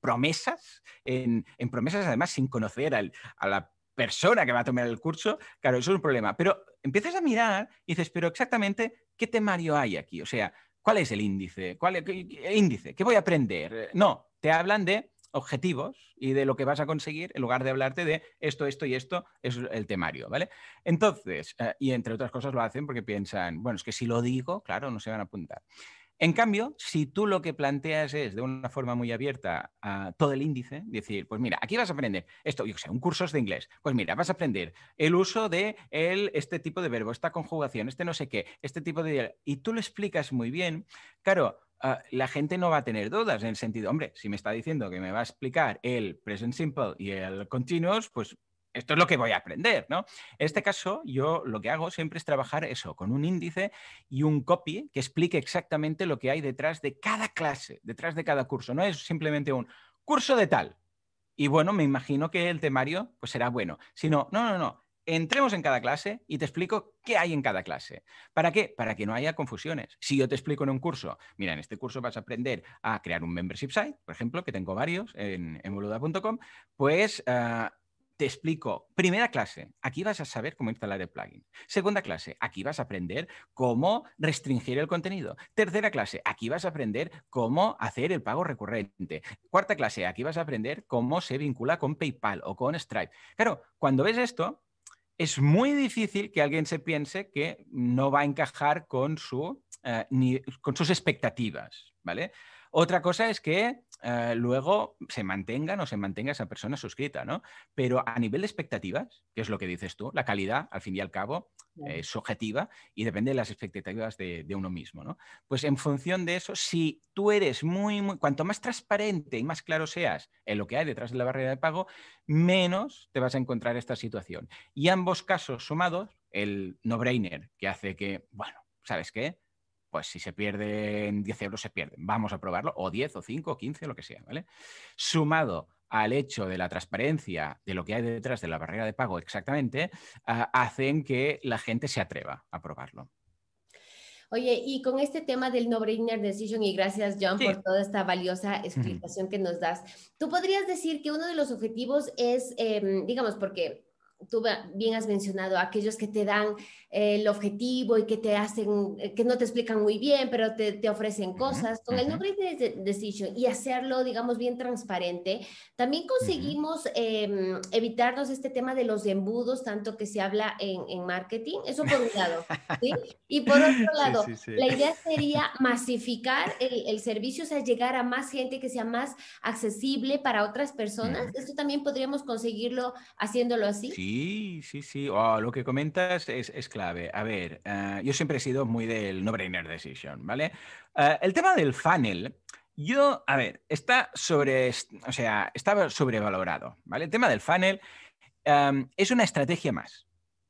promesas, en, promesas además sin conocer a la persona que va a tomar el curso, claro, eso es un problema. Pero empiezas a mirar y dices, pero exactamente, ¿qué temario hay aquí? O sea, ¿cuál es el índice? ¿Cuál es el índice? ¿Qué voy a aprender? No, te hablan de objetivos y de lo que vas a conseguir en lugar de hablarte de esto, esto y esto es el temario, ¿vale? Entonces, eh, y entre otras cosas lo hacen porque piensan, bueno, es que si lo digo, claro, no se van a apuntar. En cambio, si tú lo que planteas es de una forma muy abierta a todo el índice, decir, pues mira, aquí vas a aprender esto, yo sé, un curso de inglés, pues mira, vas a aprender el uso de el, este tipo de verbo, esta conjugación, este no sé qué, este tipo de... Y tú lo explicas muy bien, claro, Ah, la gente no va a tener dudas en el sentido, hombre, si me está diciendo que me va a explicar el present simple y el continuous, pues esto es lo que voy a aprender, ¿no? En este caso, yo lo que hago siempre es trabajar eso, con un índice y un copy que explique exactamente lo que hay detrás de cada clase, detrás de cada curso. No es simplemente un curso de tal. Y bueno, me imagino que el temario pues será bueno, Si no, no, no, no, entremos en cada clase y te explico qué hay en cada clase. ¿Para qué? Para que no haya confusiones. Si yo te explico en un curso, mira, en este curso vas a aprender a crear un membership site, por ejemplo, que tengo varios en, boluda.com, pues... Ah, te explico. Primera clase, aquí vas a saber cómo instalar el plugin. Segunda clase, aquí vas a aprender cómo restringir el contenido. Tercera clase, aquí vas a aprender cómo hacer el pago recurrente. Cuarta clase, aquí vas a aprender cómo se vincula con PayPal o con Stripe. Claro, cuando ves esto, es muy difícil que alguien se piense que no va a encajar con, su, eh, con sus expectativas, ¿vale? Otra cosa es que eh, luego se mantenga o se mantenga esa persona suscrita, ¿no? Pero a nivel de expectativas, que es lo que dices tú, la calidad, al fin y al cabo, eh, es objetiva y depende de las expectativas de, uno mismo, ¿no? Pues en función de eso, si tú eres muy, muy, cuanto más transparente y más claro seas en lo que hay detrás de la barrera de pago, menos te vas a encontrar esta situación. Y ambos casos sumados, el no-brainer, que hace que, bueno, ¿sabes qué? pues si se pierden 10 euros, se pierden. Vamos a probarlo, o 10, o 5, o 15, lo que sea, ¿vale? Sumado al hecho de la transparencia de lo que hay detrás de la barrera de pago exactamente, ah, hacen que la gente se atreva a probarlo. Oye, y con este tema del no-brainer decision, y gracias John por toda esta valiosa explicación que nos das, ¿tú podrías decir que uno de los objetivos es, em, digamos, porque tú bien has mencionado, aquellos que te dan eh, el objetivo y que te hacen, eh, que no te explican muy bien, pero te, ofrecen cosas, con el no de decision y hacerlo, digamos, bien transparente, también conseguimos em, evitarnos este tema de los embudos, tanto que se habla en, en marketing, eso por un lado, Y por otro lado, la idea sería masificar el, el, servicio, o sea, llegar a más gente que sea más accesible para otras personas, esto también podríamos conseguirlo haciéndolo así. Sí, Sí, sí, sí. Oh, lo que comentas es, clave. A ver, ah, yo siempre he sido muy del no-brainer decision, ¿vale? Ah, el tema del funnel, yo, a ver, está sobre, o sea, estaba sobrevalorado, ¿vale? El tema del funnel es una estrategia más,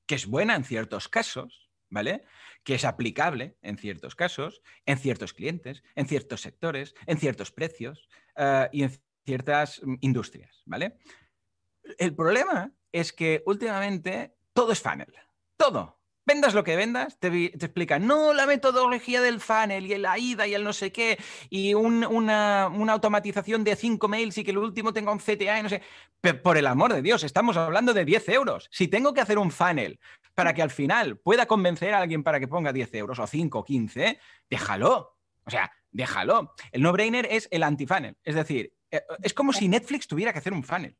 que es buena en ciertos casos, ¿vale? Que es aplicable en ciertos casos, en ciertos clientes, en ciertos sectores, en ciertos precios ah, y en ciertas mm, industrias, ¿vale? El problema es que últimamente todo es funnel. Todo. Vendas lo que vendas, te, te explican, no, la metodología del funnel y la ida y el no sé qué, y una, automatización de cinco mails y que el último tenga un CTA y no sé. Pero por el amor de Dios, estamos hablando de 10 euros. Si tengo que hacer un funnel para que al final pueda convencer a alguien para que ponga 10 euros o 5 o 15, déjalo. O sea, déjalo. El no-brainer es el anti-funnel. Es decir, eh, es como si Netflix tuviera que hacer un funnel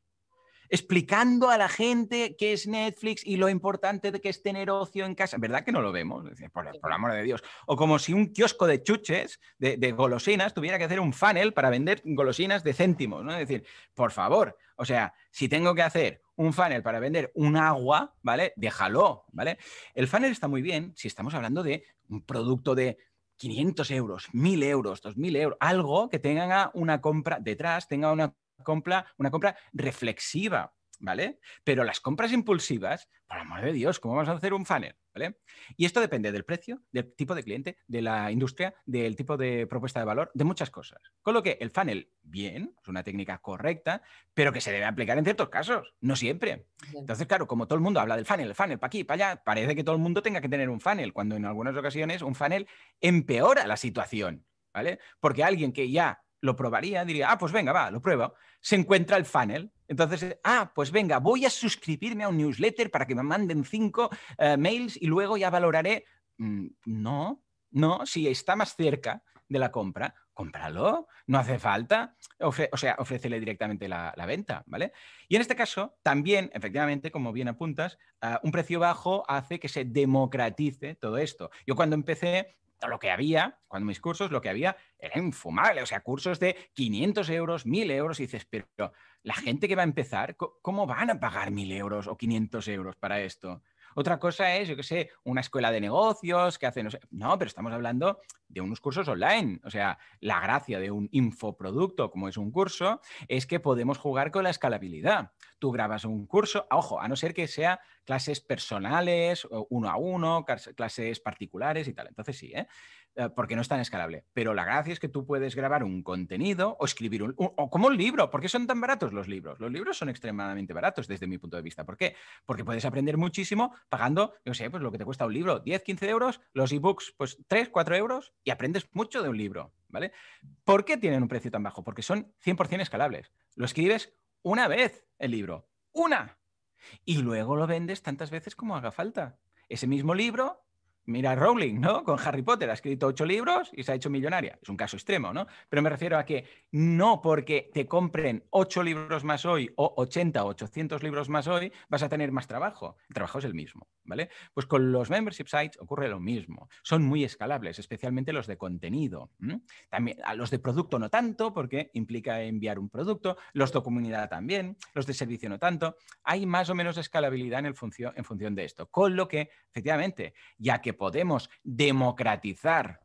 explicando a la gente qué es Netflix y lo importante de que es tener ocio en casa. ¿Verdad que no lo vemos? Por, el amor de Dios. O como si un kiosco de chuches, de, golosinas, tuviera que hacer un funnel para vender golosinas de céntimos. ¿no? Es decir, por favor, o sea, si tengo que hacer un funnel para vender un agua, ¿vale? Déjalo, ¿vale? El funnel está muy bien si estamos hablando de un producto de 500 euros, 1000 euros, 2000 euros, algo que tenga una compra detrás, tenga una compra, una compra reflexiva, ¿vale? Pero las compras impulsivas, por amor de Dios, ¿cómo vamos a hacer un funnel? ¿Vale? Y esto depende del precio, del tipo de cliente, de la industria, del tipo de propuesta de valor, de muchas cosas. Con lo que el funnel, bien, es una técnica correcta, pero que se debe aplicar en ciertos casos, no siempre. Entonces, claro, como todo el mundo habla del funnel, el funnel, para aquí, para allá, parece que todo el mundo tenga que tener un funnel, cuando en algunas ocasiones un funnel empeora la situación, ¿vale? Porque alguien que ya lo probaría, diría, ah, pues venga, va, lo pruebo. Se encuentra el funnel. Entonces, ah, pues venga, voy a suscribirme a un newsletter para que me manden cinco eh, mails y luego ya valoraré. Mm, no, no, si está más cerca de la compra, cómpralo, no hace falta, o sea, ofrécele directamente la, venta, ¿vale? Y en este caso, también, efectivamente, como bien apuntas, ah, un precio bajo hace que se democratice todo esto. Yo cuando empecé lo que había, cuando mis cursos, lo que había era infumable, o sea, cursos de 500 euros, 1000 euros, y dices, pero la gente que va a empezar, ¿cómo van a pagar 1000 euros o 500 euros para esto? Otra cosa es, yo qué sé, una escuela de negocios que hace... no, pero estamos hablando de unos cursos online. O sea, la gracia de un infoproducto como es un curso es que podemos jugar con la escalabilidad. Tú grabas un curso, ojo, a no ser que sea clases personales, uno a uno, clases particulares y tal. Entonces sí, ¿eh? Eh, porque no es tan escalable. Pero la gracia es que tú puedes grabar un contenido o escribir un, o, como un libro. ¿Por qué son tan baratos los libros? Los libros son extremadamente baratos desde mi punto de vista. ¿Por qué? Porque puedes aprender muchísimo pagando, no sé, pues lo que te cuesta un libro, 10, 15 euros, los ebooks, pues 3, 4 euros y aprendes mucho de un libro, ¿vale? ¿Por qué tienen un precio tan bajo? Porque son 100% escalables. Lo escribes una vez el libro, una. Y luego lo vendes tantas veces como haga falta. Ese mismo libro Mira Rowling, ¿no? Con Harry Potter ha escrito ocho libros y se ha hecho millonaria. Es un caso extremo, ¿no? Pero me refiero a que no porque te compren ocho libros más hoy o 80 o 800 libros más hoy vas a tener más trabajo. El trabajo es el mismo, ¿vale? Pues con los membership sites ocurre lo mismo. Son muy escalables, especialmente los de contenido. También a los de producto no tanto porque implica enviar un producto, los de comunidad también, los de servicio no tanto. Hay más o menos escalabilidad en, el en función de esto. Con lo que, efectivamente, ya que podemos democratizar,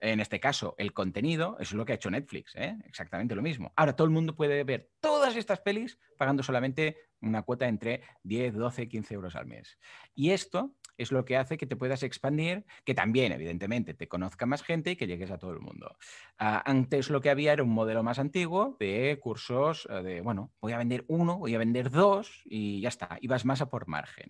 en este caso, el contenido, eso es lo que ha hecho Netflix, ¿eh? exactamente lo mismo. Ahora todo el mundo puede ver todas estas pelis pagando solamente una cuota entre 10, 12, 15 euros al mes. Y esto es lo que hace que te puedas expandir, que también, evidentemente, te conozca más gente y que llegues a todo el mundo. Ah, antes lo que había era un modelo más antiguo de cursos eh, de, bueno, voy a vender uno, voy a vender dos y ya está, y vas más a por margen.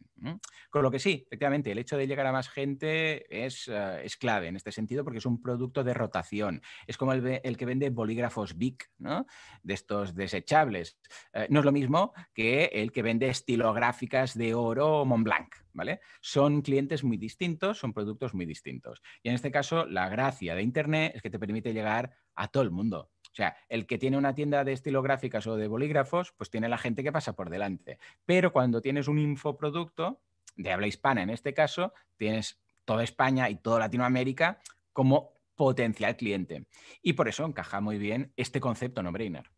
Con lo que sí, efectivamente, el hecho de llegar a más gente es, eh, es clave en este sentido porque es un producto de rotación. Es como el, que vende bolígrafos BIC, ¿no? De estos desechables. Eh, no es lo mismo que el que vende estilográficas de oro Montblanc, ¿vale? Son clientes muy distintos, son productos muy distintos. Y en este caso, la gracia de Internet es que te permite llegar a todo el mundo. O sea, el que tiene una tienda de estilográficas o de bolígrafos, pues tiene la gente que pasa por delante. Pero cuando tienes un infoproducto, de habla hispana en este caso, tienes toda España y toda Latinoamérica como potencial cliente. Y por eso encaja muy bien este concepto no-brainer.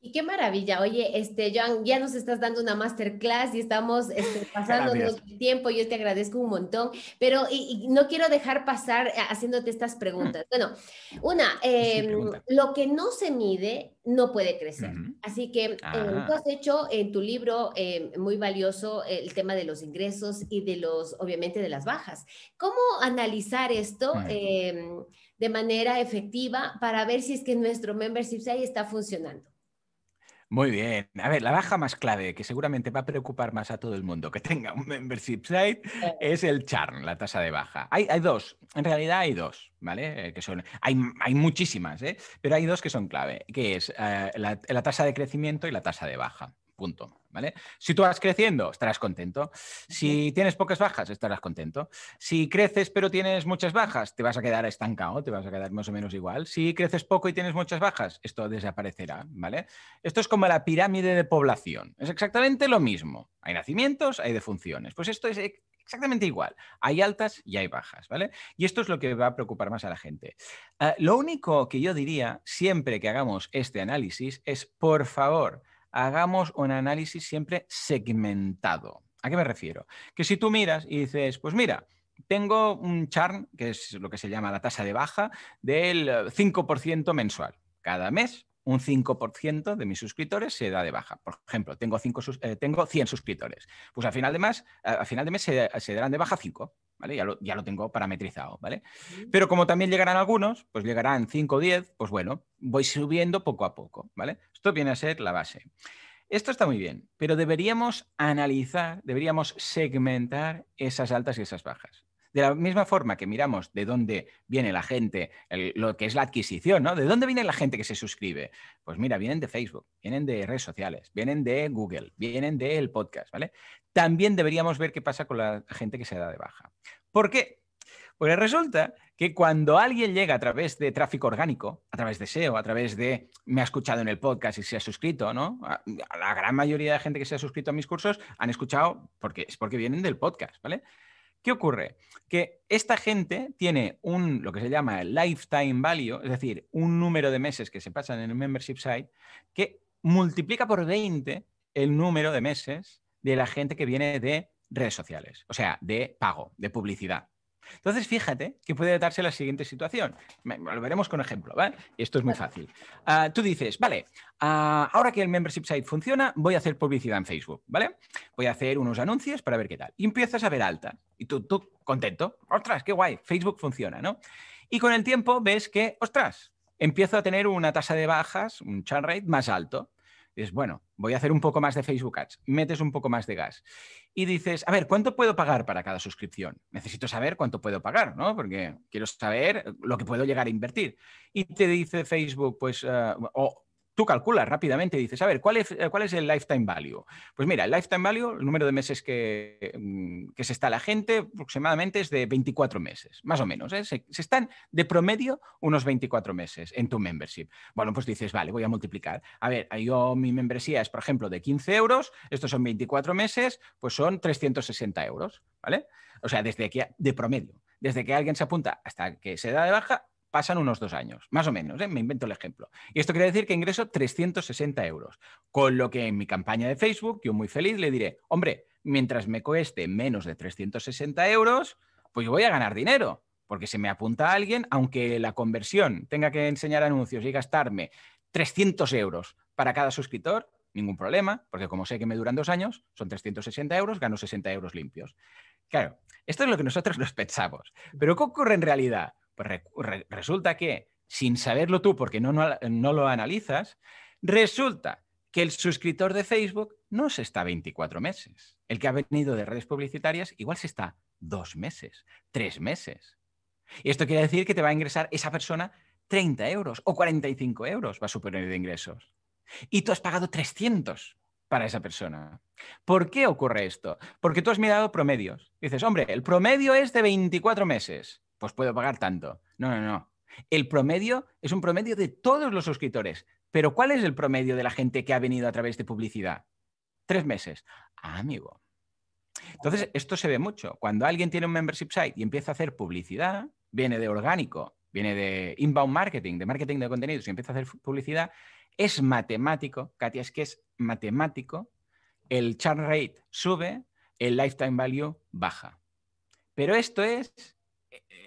Y qué maravilla. Oye, este, Joan, ya nos estás dando una masterclass y estamos este, pasándonos el tiempo. Yo te agradezco un montón, pero no quiero dejar pasar eh, haciéndote estas preguntas. Bueno, una, em, lo que no se mide no puede crecer. Así que em, tú ah. has hecho en tu libro em, muy valioso el tema de los ingresos y de los, obviamente, de las bajas. ¿Cómo analizar esto? de manera efectiva para ver si es que nuestro membership está funcionando. Muy bien. A ver, la baja más clave que seguramente va a preocupar más a todo el mundo que tenga un membership site eh. es el charn, la tasa de baja. Hay, hay dos, en realidad hay dos, ¿vale? Eh, que son, hay, muchísimas, ¿eh? pero hay dos que son clave, que es eh, la tasa de crecimiento y la tasa de baja. Punto. ¿Vale? Si tú vas creciendo, estarás contento. Si tienes pocas bajas, estarás contento. Si creces pero tienes muchas bajas, te vas a quedar estancado, te vas a quedar más o menos igual. Si creces poco y tienes muchas bajas, esto desaparecerá, ¿vale? Esto es como la pirámide de población. Es exactamente lo mismo. Hay nacimientos, hay defunciones. Pues esto es exactamente igual. Hay altas y hay bajas, ¿vale? Y esto es lo que va a preocupar más a la gente. Eh, lo único que yo diría siempre que hagamos este análisis es, por favor, hagamos un análisis siempre segmentado. ¿A qué me refiero? Que si tú miras y dices, pues mira, tengo un charn, que es lo que se llama la tasa de baja, del 5% mensual. Cada mes un 5% de mis suscriptores se da de baja. Por ejemplo, tengo, cinco, eh, tengo 100 suscriptores. Pues al final de mes, al final de mes se, se darán de baja 5. ¿vale? Ya lo, tengo parametrizado, ¿vale? Pero como también llegarán algunos, pues llegarán 5 o 10, pues bueno, voy subiendo poco a poco, ¿vale? Esto viene a ser la base. Esto está muy bien, pero deberíamos analizar, deberíamos segmentar esas altas y esas bajas. De la misma forma que miramos de dónde viene la gente, lo que es la adquisición, ¿no? ¿De dónde viene la gente que se suscribe? Pues mira, vienen de Facebook, vienen de redes sociales, vienen de Google, vienen del podcast, ¿vale? también deberíamos ver qué pasa con la gente que se da de baja. ¿Por qué? Pues resulta que cuando alguien llega a través de tráfico orgánico, a través de SEO, a través de me ha escuchado en el podcast y se ha suscrito, ¿no? la gran mayoría de gente que se ha suscrito a mis cursos han escuchado porque es porque vienen del podcast, ¿vale? ¿Qué ocurre? Que esta gente tiene un lo que se llama el lifetime value, es decir, un número de meses que se pasan en el membership site que multiplica por 20 el número de meses de la gente que viene de redes sociales, o sea, de pago, de publicidad. Entonces, fíjate que puede darse la siguiente situación. Lo veremos con ejemplo, ¿vale? Esto es muy fácil. Ah, tú dices, vale, ah, ahora que el membership site funciona, voy a hacer publicidad en Facebook, ¿vale? Voy a hacer unos anuncios para ver qué tal. Y empiezas a ver alta. Y tú, tú contento. Ostras, qué guay, Facebook funciona, ¿no? Y con el tiempo ves que, ostras, empiezo a tener una tasa de bajas, un churn rate más alto. Y dices, bueno, voy a hacer un poco más de Facebook Ads, metes un poco más de gas y dices, a ver, ¿cuánto puedo pagar para cada suscripción? Necesito saber cuánto puedo pagar, ¿no? Porque quiero saber lo que puedo llegar a invertir. Y te dice Facebook, pues, eh, o tú calculas rápidamente y dices, a ver, eh, ¿cuál es, el lifetime value? Pues mira, el lifetime value, el número de meses que, mm, se está la gente, aproximadamente es de 24 meses, más o menos. ¿eh? Se, están de promedio unos 24 meses en tu membership. Bueno, pues dices, vale, voy a multiplicar. A ver, yo mi membresía es, por ejemplo, de 15 euros, estos son 24 meses, pues son 360 euros, ¿vale? O sea, desde aquí, de promedio. Desde que alguien se apunta hasta que se da de baja, pasan unos dos años, más o menos, ¿eh? me invento el ejemplo. Y esto quiere decir que ingreso 360 euros, con lo que en mi campaña de Facebook, yo muy feliz, le diré, hombre, mientras me cueste menos de 360 euros, pues yo voy a ganar dinero, porque se me apunta a alguien, aunque la conversión tenga que enseñar anuncios y gastarme 300 euros para cada suscriptor, ningún problema, porque como sé que me duran dos años, son 360 euros, gano 60 euros limpios. Claro, esto es lo que nosotros nos pensamos. Pero ¿qué ocurre en realidad? resulta que, sin saberlo tú porque no, lo analizas, resulta que el suscriptor de Facebook no se está 24 meses. El que ha venido de redes publicitarias igual se está dos meses, tres meses. Y esto quiere decir que te va a ingresar esa persona 30 euros o 45 euros va a suponer de ingresos. Y tú has pagado 300 para esa persona. ¿Por qué ocurre esto? Porque tú has mirado promedios. Dices, hombre, el promedio es de 24 meses pues puedo pagar tanto. No, no, no. El promedio es un promedio de todos los suscriptores. Pero ¿cuál es el promedio de la gente que ha venido a través de publicidad? Tres meses. Ah, amigo. Entonces, esto se ve mucho. Cuando alguien tiene un membership site y empieza a hacer publicidad, viene de orgánico, viene de inbound marketing, de marketing de contenidos y empieza a hacer publicidad, es matemático, Katia, es que es matemático, el churn rate sube, el lifetime value baja. Pero esto es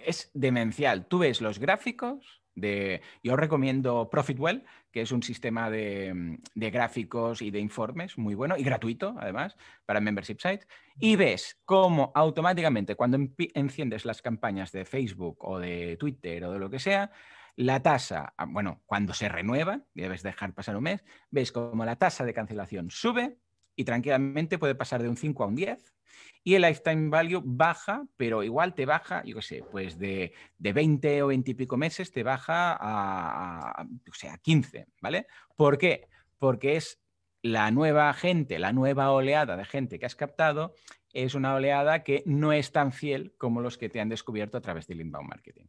es demencial. Tú ves los gráficos de... Yo recomiendo Profitwell, que es un sistema de, de gráficos y de informes muy bueno y gratuito, además, para membership sites. Y ves cómo automáticamente, cuando enciendes las campañas de Facebook o de Twitter o de lo que sea, la tasa, ah, bueno, cuando se renueva, debes dejar pasar un mes, ves cómo la tasa de cancelación sube y tranquilamente puede pasar de un 5 a un 10 y el lifetime value baja, pero igual te baja, yo qué sé, pues de, 20 o 20 y pico meses te baja a, sea, 15, ¿vale? ¿Por qué? Porque es la nueva gente, la nueva oleada de gente que has captado, es una oleada que no es tan fiel como los que te han descubierto a través del inbound marketing.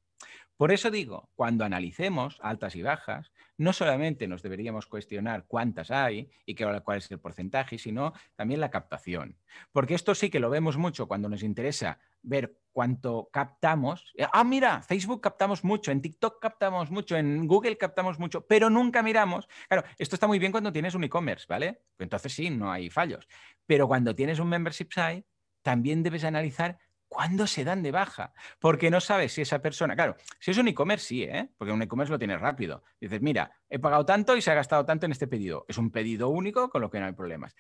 Por eso digo, cuando analicemos altas y bajas, no solamente nos deberíamos cuestionar cuántas hay y cuál es el porcentaje, sino también la captación. Porque esto sí que lo vemos mucho cuando nos interesa ver cuánto captamos. Eh, ah, mira, Facebook captamos mucho, en TikTok captamos mucho, en Google captamos mucho, pero nunca miramos. Claro, esto está muy bien cuando tienes un e-commerce, ¿vale? Entonces sí, no hay fallos. Pero cuando tienes un membership site, también debes analizar ¿Cuándo se dan de baja? Porque no sabes si esa persona, claro, si es un e-commerce, sí, ¿eh? porque un e-commerce lo tienes rápido. Dices, mira, he pagado tanto y se ha gastado tanto en este pedido. Es un pedido único, con lo que no hay problemas.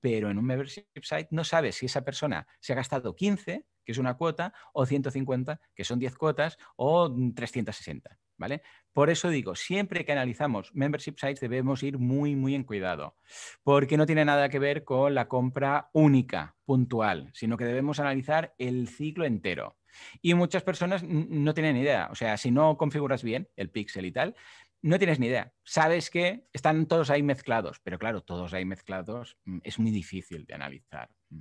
Pero en un membership site no sabes si esa persona se ha gastado 15, que es una cuota, o 150, que son 10 cuotas, o 360. Por eso digo, siempre que analizamos membership sites debemos ir muy, muy en cuidado, porque no tiene nada que ver con la compra única, puntual, sino que debemos analizar el ciclo entero. Y muchas personas no tienen idea, o sea, si no configuras bien el pixel y tal, no tienes ni idea. Sabes que están todos ahí mezclados, pero claro, todos ahí mezclados mm, es muy difícil de analizar. Mm.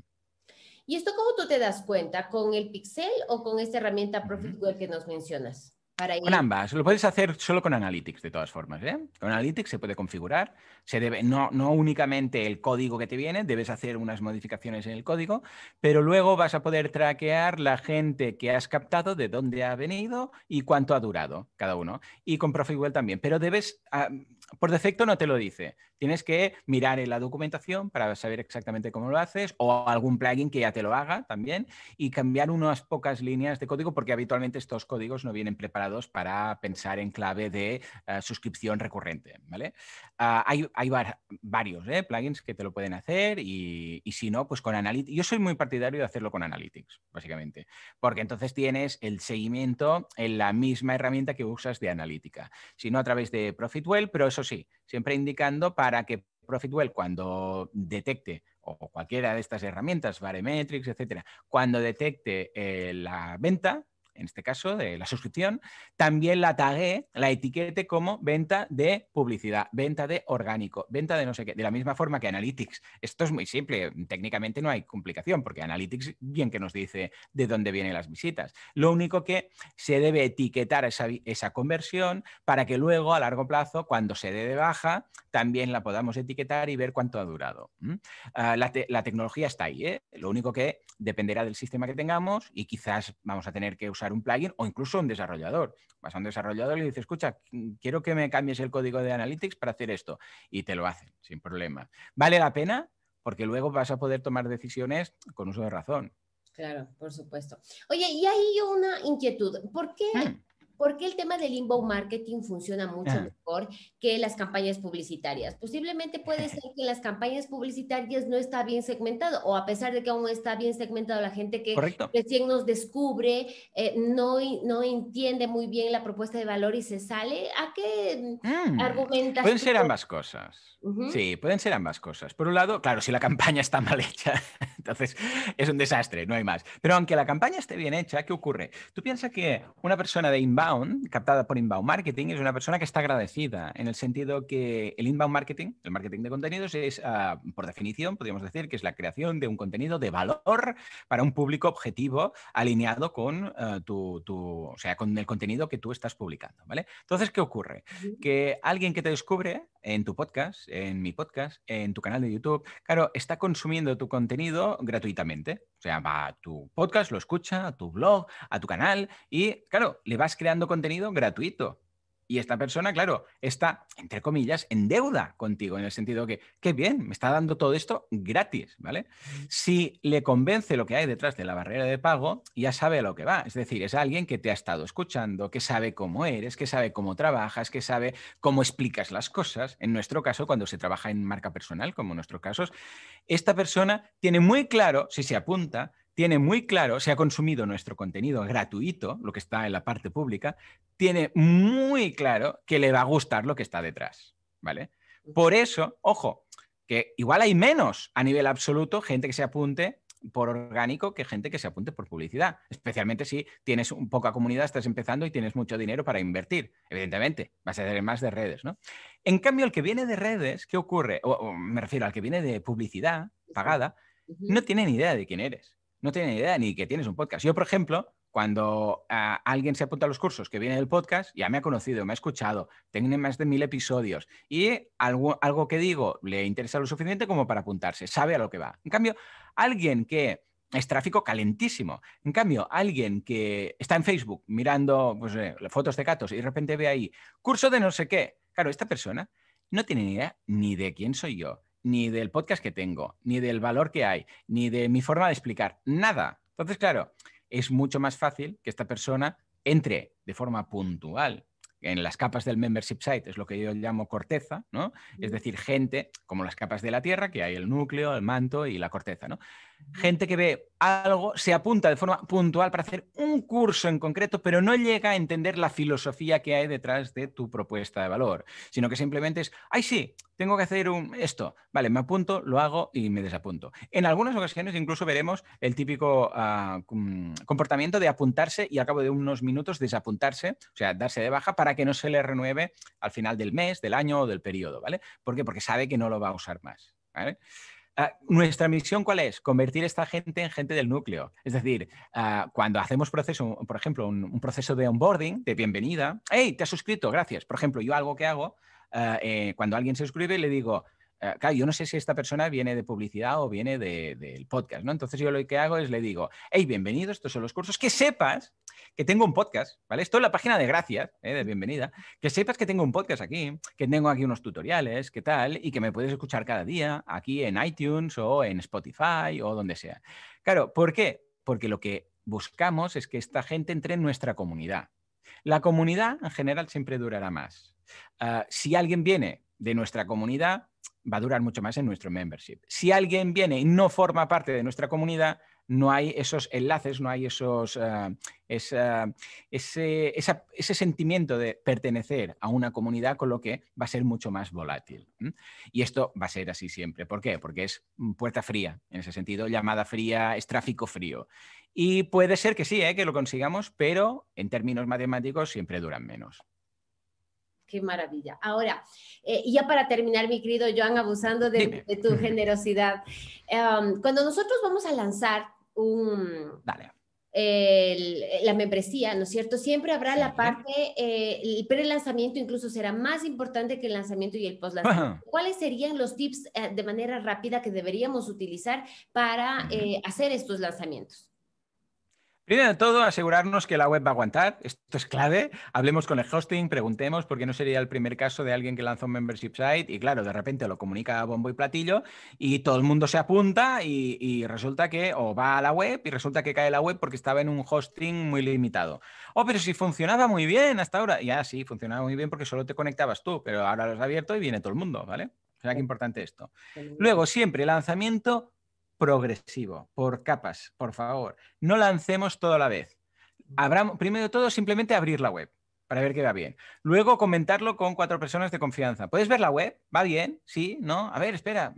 ¿Y esto cómo tú te das cuenta? ¿Con el pixel o con esta herramienta ProfitWare que nos mencionas? Con ambas. Lo puedes hacer solo con Analytics, de todas formas. ¿eh? Con Analytics se puede configurar. Se debe, no, no únicamente el código que te viene, debes hacer unas modificaciones en el código, pero luego vas a poder traquear la gente que has captado, de dónde ha venido y cuánto ha durado cada uno. Y con Profitwell también. Pero debes. Ah, por defecto no te lo dice. Tienes que mirar en la documentación para saber exactamente cómo lo haces o algún plugin que ya te lo haga también y cambiar unas pocas líneas de código porque habitualmente estos códigos no vienen preparados para pensar en clave de eh, suscripción recurrente. ¿vale? Ah, hay, varios ¿eh? plugins que te lo pueden hacer y, si no, pues con Analytics. Yo soy muy partidario de hacerlo con Analytics, básicamente, porque entonces tienes el seguimiento en la misma herramienta que usas de analítica. Si no, a través de Profitwell, pero es eso sí, siempre indicando para que Profitwell cuando detecte o cualquiera de estas herramientas, Varemetrics, etcétera, cuando detecte eh, la venta, en este caso de la suscripción, también la tagué, la etiquete como venta de publicidad, venta de orgánico, venta de no sé qué, de la misma forma que Analytics. Esto es muy simple, técnicamente no hay complicación, porque Analytics bien que nos dice de dónde vienen las visitas. Lo único que se debe etiquetar esa, conversión para que luego a largo plazo, cuando se dé de baja, también la podamos etiquetar y ver cuánto ha durado. Ah, la, tecnología está ahí, ¿eh? lo único que dependerá del sistema que tengamos y quizás vamos a tener que usar un plugin o incluso un desarrollador. Vas a un desarrollador y le dices, escucha, quiero que me cambies el código de Analytics para hacer esto. Y te lo hacen sin problema. ¿Vale la pena? Porque luego vas a poder tomar decisiones con uso de razón. Claro, por supuesto. Oye, y hay una inquietud. ¿Por qué hmm. ¿Por qué el tema del inbound marketing funciona mucho ah. mejor que las campañas publicitarias? Posiblemente puede ser que las campañas publicitarias no está bien segmentado o a pesar de que aún está bien segmentado la gente que recién nos descubre, eh, no, no entiende muy bien la propuesta de valor y se sale. ¿A qué mm, argumentas? Pueden ser ambas cosas. Sí, pueden ser ambas cosas. Por un lado, claro, si la campaña está mal hecha, entonces es un desastre, no hay más. Pero aunque la campaña esté bien hecha, ¿qué ocurre? Tú piensas que una persona de inbound captada por inbound marketing, es una persona que está agradecida, en el sentido que el inbound marketing, el marketing de contenidos, es, ah, por definición, podríamos decir que es la creación de un contenido de valor para un público objetivo alineado con, ah, tu, tu, o sea, con el contenido que tú estás publicando. ¿vale? Entonces, ¿qué ocurre? Que alguien que te descubre en tu podcast, en mi podcast, en tu canal de YouTube, claro, está consumiendo tu contenido gratuitamente sea, va a tu podcast, lo escucha, a tu blog, a tu canal y, claro, le vas creando contenido gratuito. Y esta persona, claro, está, entre comillas, en deuda contigo, en el sentido que, qué bien, me está dando todo esto gratis, ¿vale? Si le convence lo que hay detrás de la barrera de pago, ya sabe a lo que va. Es decir, es alguien que te ha estado escuchando, que sabe cómo eres, que sabe cómo trabajas, que sabe cómo explicas las cosas. En nuestro caso, cuando se trabaja en marca personal, como en nuestros casos, esta persona tiene muy claro, si se apunta, tiene muy claro, se ha consumido nuestro contenido gratuito, lo que está en la parte pública, tiene muy claro que le va a gustar lo que está detrás, ¿vale? Por eso, ojo, que igual hay menos a nivel absoluto gente que se apunte por orgánico que gente que se apunte por publicidad, especialmente si tienes poca comunidad, estás empezando y tienes mucho dinero para invertir, evidentemente, vas a tener más de redes, ¿no? En cambio, el que viene de redes, ¿qué ocurre? o me refiero al que viene de publicidad pagada, no tiene ni idea de quién eres no ni idea ni que tienes un podcast. Yo, por ejemplo, cuando ah, alguien se apunta a los cursos que viene del podcast, ya me ha conocido, me ha escuchado, tiene más de mil episodios y algo, que digo le interesa lo suficiente como para apuntarse, sabe a lo que va. En cambio, alguien que es tráfico calentísimo. En cambio, alguien que está en Facebook mirando pues, eh, fotos de gatos y de repente ve ahí curso de no sé qué, claro, esta persona no tiene ni idea ni de quién soy yo, ni del podcast que tengo, ni del valor que hay, ni de mi forma de explicar, nada. Entonces, claro, es mucho más fácil que esta persona entre de forma puntual en las capas del membership site, es lo que yo llamo corteza, ¿no? Es decir, gente como las capas de la Tierra, que hay el núcleo, el manto y la corteza, ¿no? gente que ve algo, se apunta de forma puntual para hacer un curso en concreto, pero no llega a entender la filosofía que hay detrás de tu propuesta de valor, sino que simplemente es, ay, sí, tengo que hacer un, esto, vale, me apunto, lo hago y me desapunto. En algunas ocasiones incluso veremos el típico ah, comportamiento de apuntarse y al cabo de unos minutos desapuntarse, o sea, darse de baja para que no se le renueve al final del mes, del año o del periodo, ¿vale? ¿Por qué? Porque sabe que no lo va a usar más. ¿vale? Ah, nuestra misión, ¿cuál es? Convertir esta gente en gente del núcleo. Es decir, ah, cuando hacemos proceso, por ejemplo, un, proceso de onboarding, de bienvenida, hey, te has suscrito, gracias. Por ejemplo, yo algo que hago, ah, eh, cuando alguien se suscribe, le digo, eh, yo no sé si esta persona viene de publicidad o viene del podcast, ¿no? Entonces yo lo que hago es le digo, hey, bienvenido, estos son los cursos, que sepas que tengo un podcast, ¿vale? Esto es la página de gracias, ¿eh? de bienvenida, que sepas que tengo un podcast aquí, que tengo aquí unos tutoriales, qué tal, y que me puedes escuchar cada día aquí en iTunes o en Spotify o donde sea. Claro, ¿por qué? Porque lo que buscamos es que esta gente entre en nuestra comunidad. La comunidad en general siempre durará más. Ah, si alguien viene de nuestra comunidad, va a durar mucho más en nuestro membership. Si alguien viene y no forma parte de nuestra comunidad, no hay esos enlaces, no hay esos, eh, ese, sentimiento de pertenecer a una comunidad, con lo que va a ser mucho más volátil. Y esto va a ser así siempre. ¿Por qué? Porque es puerta fría, en ese sentido, llamada fría, es tráfico frío. Y puede ser que sí, ¿eh? que lo consigamos, pero en términos matemáticos siempre duran menos qué maravilla. Ahora, eh, ya para terminar, mi querido Joan, abusando de, tu generosidad, em, cuando nosotros vamos a lanzar la membresía, ¿no es cierto? Siempre habrá la parte, eh, el pre-lanzamiento incluso será más importante que el lanzamiento y el post-lanzamiento. ¿Cuáles serían los tips eh, de manera rápida que deberíamos utilizar para eh, hacer estos lanzamientos? Primero de todo, asegurarnos que la web va a aguantar. Esto es clave. Hablemos con el hosting, preguntemos, por qué no sería el primer caso de alguien que lanza un membership site y, claro, de repente lo comunica a bombo y platillo y todo el mundo se apunta y, resulta que o va a la web y resulta que cae la web porque estaba en un hosting muy limitado. Oh, pero si funcionaba muy bien hasta ahora. Ya, sí, funcionaba muy bien porque solo te conectabas tú, pero ahora lo has abierto y viene todo el mundo, ¿vale? O sea, qué importante esto. Luego, siempre lanzamiento progresivo, por capas, por favor. No lancemos todo a la vez. Mm. Abramos primero de todo, simplemente abrir la web para ver qué va bien. Luego comentarlo con cuatro personas de confianza. ¿Puedes ver la web? ¿Va bien? ¿Sí? ¿No? A ver, espera.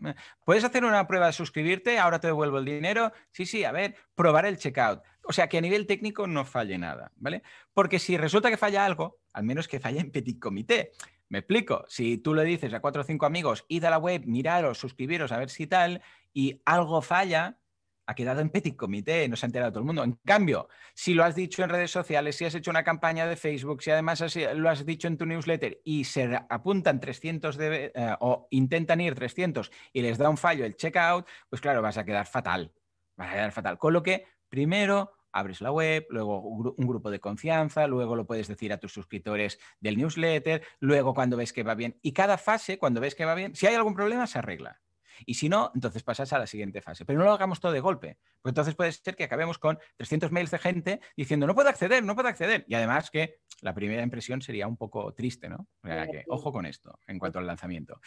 ¿Puedes hacer una prueba de suscribirte? Ahora te devuelvo el dinero. Sí, sí, a ver, probar el checkout. O sea, que a nivel técnico no falle nada, ¿vale? Porque si resulta que falla algo, al menos que falle en petit comité. Me explico, si tú le dices a cuatro o cinco amigos, id a la web, miraros, suscribiros, a ver si tal, y algo falla, ha quedado en petit comité, no se ha enterado todo el mundo. En cambio, si lo has dicho en redes sociales, si has hecho una campaña de Facebook, si además eh, lo has dicho en tu newsletter y se apuntan 300 eh, o intentan ir 300 y les da un fallo el checkout, pues claro, vas a quedar fatal. Vas a quedar fatal. Con lo que, primero, abres la web, luego un grupo de confianza, luego lo puedes decir a tus suscriptores del newsletter, luego cuando ves que va bien. Y cada fase, cuando ves que va bien, si hay algún problema, se arregla. Y si no, entonces pasas a la siguiente fase. Pero no lo hagamos todo de golpe, porque entonces puede ser que acabemos con 300 mails de gente diciendo, no puedo acceder, no puedo acceder. Y además que la primera impresión sería un poco triste, ¿no? ojo con esto en cuanto al lanzamiento.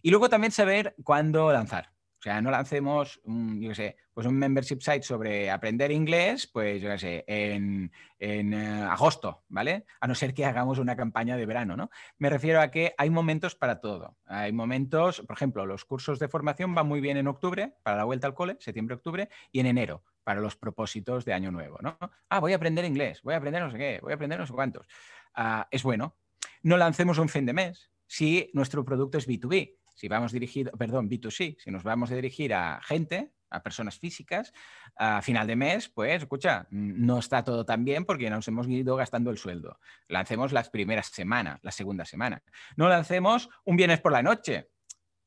Y luego también saber cuándo lanzar. O sea, no lancemos, un, yo sé, pues un membership site sobre aprender inglés, pues yo sé, en, eh, agosto, ¿vale? A no ser que hagamos una campaña de verano, ¿no? Me refiero a que hay momentos para todo. Hay momentos, por ejemplo, los cursos de formación van muy bien en octubre, para la vuelta al cole, septiembre-octubre, y en enero, para los propósitos de año nuevo, ¿no? Ah, voy a aprender inglés, voy a aprender no sé qué, voy a aprender no sé cuántos. Ah, es bueno. No lancemos un fin de mes si nuestro producto es B2B si vamos dirigido, perdón, B2C, si nos vamos a dirigir a gente, a personas físicas, a final de mes, pues escucha, no está todo tan bien porque nos hemos ido gastando el sueldo. Lancemos las primeras semanas, la segunda semana. No lancemos un viernes por la noche,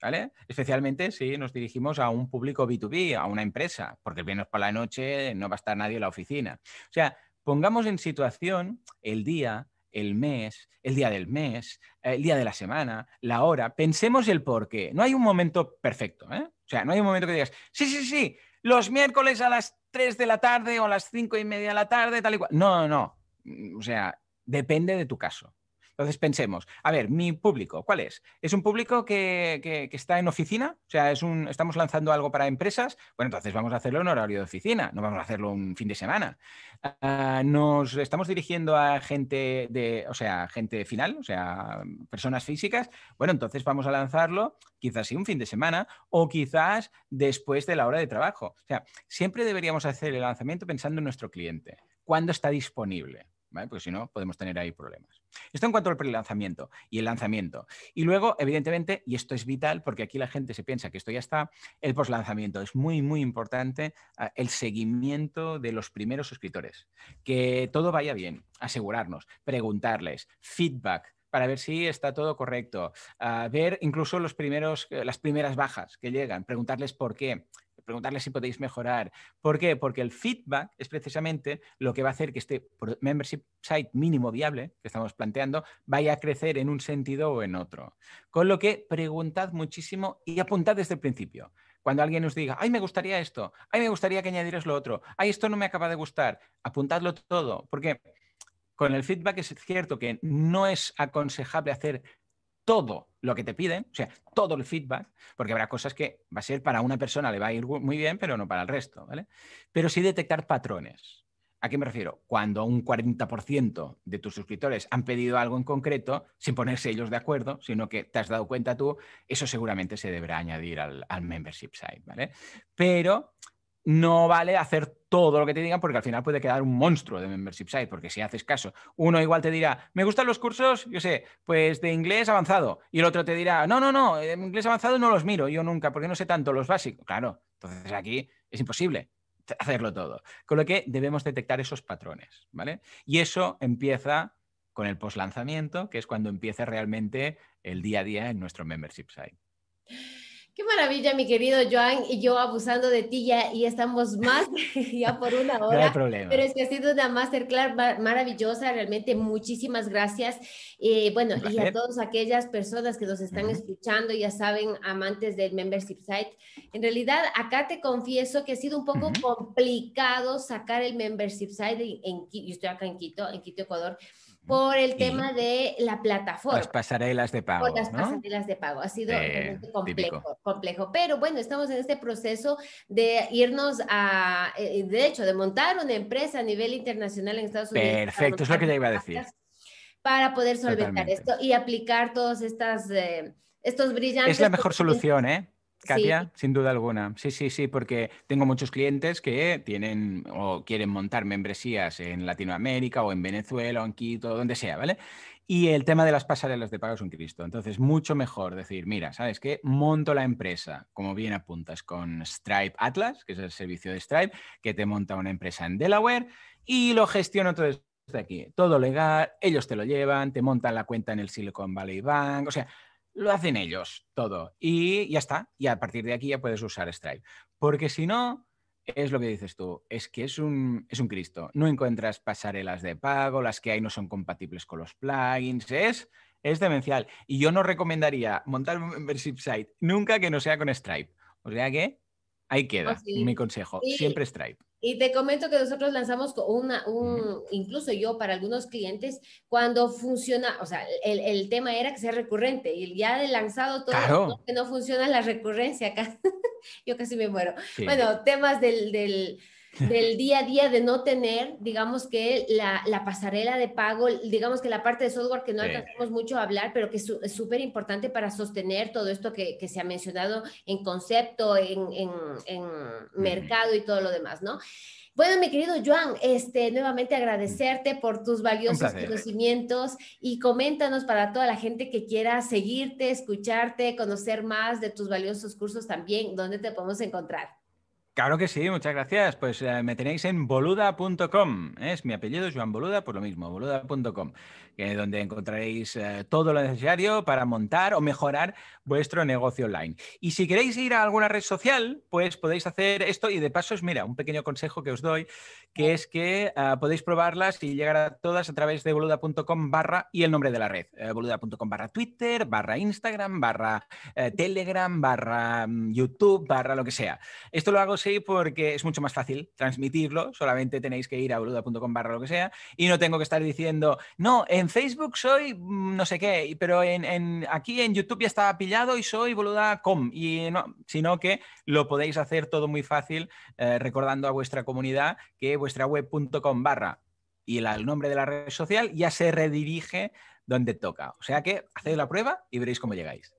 ¿vale? Especialmente si nos dirigimos a un público B2B, a una empresa, porque el viernes por la noche no va a estar nadie en la oficina. O sea, pongamos en situación el día el mes, el día del mes, el día de la semana, la hora. Pensemos el por qué. No hay un momento perfecto. ¿eh? O sea, no hay un momento que digas, sí, sí, sí, los miércoles a las 3 de la tarde o a las cinco y media de la tarde, tal y cual. No, no, no. O sea, depende de tu caso. Entonces pensemos, a ver, mi público, ¿cuál es? ¿Es un público que, está en oficina? O sea, es un, estamos lanzando algo para empresas. Bueno, entonces vamos a hacerlo en horario de oficina, no vamos a hacerlo un fin de semana. Ah, nos estamos dirigiendo a gente de, o sea, gente final, o sea, personas físicas. Bueno, entonces vamos a lanzarlo quizás sí un fin de semana o quizás después de la hora de trabajo. O sea, siempre deberíamos hacer el lanzamiento pensando en nuestro cliente, cuándo está disponible. Porque si no, podemos tener ahí problemas. Esto en cuanto al prelanzamiento y el lanzamiento. Y luego, evidentemente, y esto es vital porque aquí la gente se piensa que esto ya está, el poslanzamiento. Es muy, muy importante ah, el seguimiento de los primeros suscriptores. Que todo vaya bien, asegurarnos, preguntarles, feedback para ver si está todo correcto, ah, ver incluso los primeros, eh, las primeras bajas que llegan, preguntarles por qué, preguntarle si podéis mejorar. ¿Por qué? Porque el feedback es precisamente lo que va a hacer que este membership site mínimo viable que estamos planteando vaya a crecer en un sentido o en otro. Con lo que preguntad muchísimo y apuntad desde el principio. Cuando alguien os diga, ay, me gustaría esto, ay, me gustaría que añadieras lo otro, ay, esto no me acaba de gustar, apuntadlo todo, porque con el feedback es cierto que no es aconsejable hacer todo lo que te piden, o sea, todo el feedback, porque habrá cosas que va a ser para una persona le va a ir muy bien, pero no para el resto, ¿vale? Pero sí detectar patrones. ¿A qué me refiero? Cuando un 40% de tus suscriptores han pedido algo en concreto, sin ponerse ellos de acuerdo, sino que te has dado cuenta tú, eso seguramente se deberá añadir al, membership site, ¿vale? Pero no vale hacer todo lo que te digan porque al final puede quedar un monstruo de membership site, porque si haces caso, uno igual te dirá, me gustan los cursos, yo sé, pues de inglés avanzado, y el otro te dirá, no, no, no, en inglés avanzado no los miro yo nunca, porque no sé tanto los básicos. Claro, entonces aquí es imposible hacerlo todo. Con lo que debemos detectar esos patrones, ¿vale? Y eso empieza con el post lanzamiento, que es cuando empieza realmente el día a día en nuestro membership site. Qué maravilla, mi querido Joan, y yo abusando de ti ya, y estamos más ya por una hora. No hay problema. Pero es que ha sido una masterclass maravillosa, realmente muchísimas gracias. Eh, bueno, y a todas aquellas personas que nos están escuchando, ya saben, amantes del membership site. En realidad, acá te confieso que ha sido un poco complicado sacar el membership site en, yo estoy acá en Quito, en Quito, Ecuador por el tema de la plataforma. Las pasarelas de pago. las pasarelas de pago. Ha sido eh, complejo, Pero bueno, estamos en este proceso de irnos a, eh, de hecho, de montar una empresa a nivel internacional en Estados Unidos. Perfecto, es lo que ya iba a decir. Para poder solventar esto y aplicar todos estas, eh, estos brillantes. Es la mejor solución, ¿eh? Katia, sin duda alguna. Sí, sí, sí, porque tengo muchos clientes que tienen o quieren montar membresías en Latinoamérica o en Venezuela o en Quito, donde sea, ¿vale? Y el tema de las pasarelas de pago es un Cristo. Entonces, mucho mejor decir, mira, ¿sabes qué? Monto la empresa, como bien apuntas, con Stripe Atlas, que es el servicio de Stripe, que te monta una empresa en Delaware y lo gestiono todo desde aquí. Todo legal, ellos te lo llevan, te montan la cuenta en el Silicon Valley Bank, o sea, lo hacen ellos todo. Y ya está. Y a partir de aquí ya puedes usar Stripe. Porque si no, es lo que dices tú, es que es un, es un Cristo. No encuentras pasarelas de pago, las que hay no son compatibles con los plugins. Es, es demencial. Y yo no recomendaría montar un membership site nunca que no sea con Stripe. O sea que ahí queda pues mi consejo. Siempre Stripe. Y te comento que nosotros lanzamos una, un, incluso yo para algunos clientes, cuando funciona, o sea, el, tema era que sea recurrente y ya de lanzado todo, que no funciona la recurrencia acá. yo casi me muero. Bueno, temas del del día a día de no tener, digamos que la, pasarela de pago, digamos que la parte de software que no hacemos mucho a hablar, pero que es súper importante para sostener todo esto que, se ha mencionado en concepto, en, mercado y todo lo demás, ¿no? Bueno, mi querido Joan, este, nuevamente agradecerte por tus valiosos conocimientos y coméntanos para toda la gente que quiera seguirte, escucharte, conocer más de tus valiosos cursos también, dónde te podemos encontrar. Claro que sí, muchas gracias. Pues eh, me tenéis en boluda.com. Es mi apellido, Joan Boluda, pues lo mismo, boluda.com donde encontraréis eh, todo lo necesario para montar o mejorar vuestro negocio online. Y si queréis ir a alguna red social, pues podéis hacer esto y de paso es, mira, un pequeño consejo que os doy, que es que eh, podéis probarlas y llegar a todas a través de boluda.com barra y el nombre de la red, eh, boluda.com barra Twitter, barra Instagram, barra Telegram, barra mm, YouTube, barra lo que sea. Esto lo hago así porque es mucho más fácil transmitirlo, solamente tenéis que ir a boluda.com barra lo que sea y no tengo que estar diciendo, no, es en Facebook soy mm, no sé qué, pero en, aquí en YouTube ya estaba pillado y soy boluda.com. Y no, sino que lo podéis hacer todo muy fácil eh, recordando a vuestra comunidad que vuestra web.com barra y el nombre de la red social ya se redirige donde toca. O sea que haced la prueba y veréis cómo llegáis.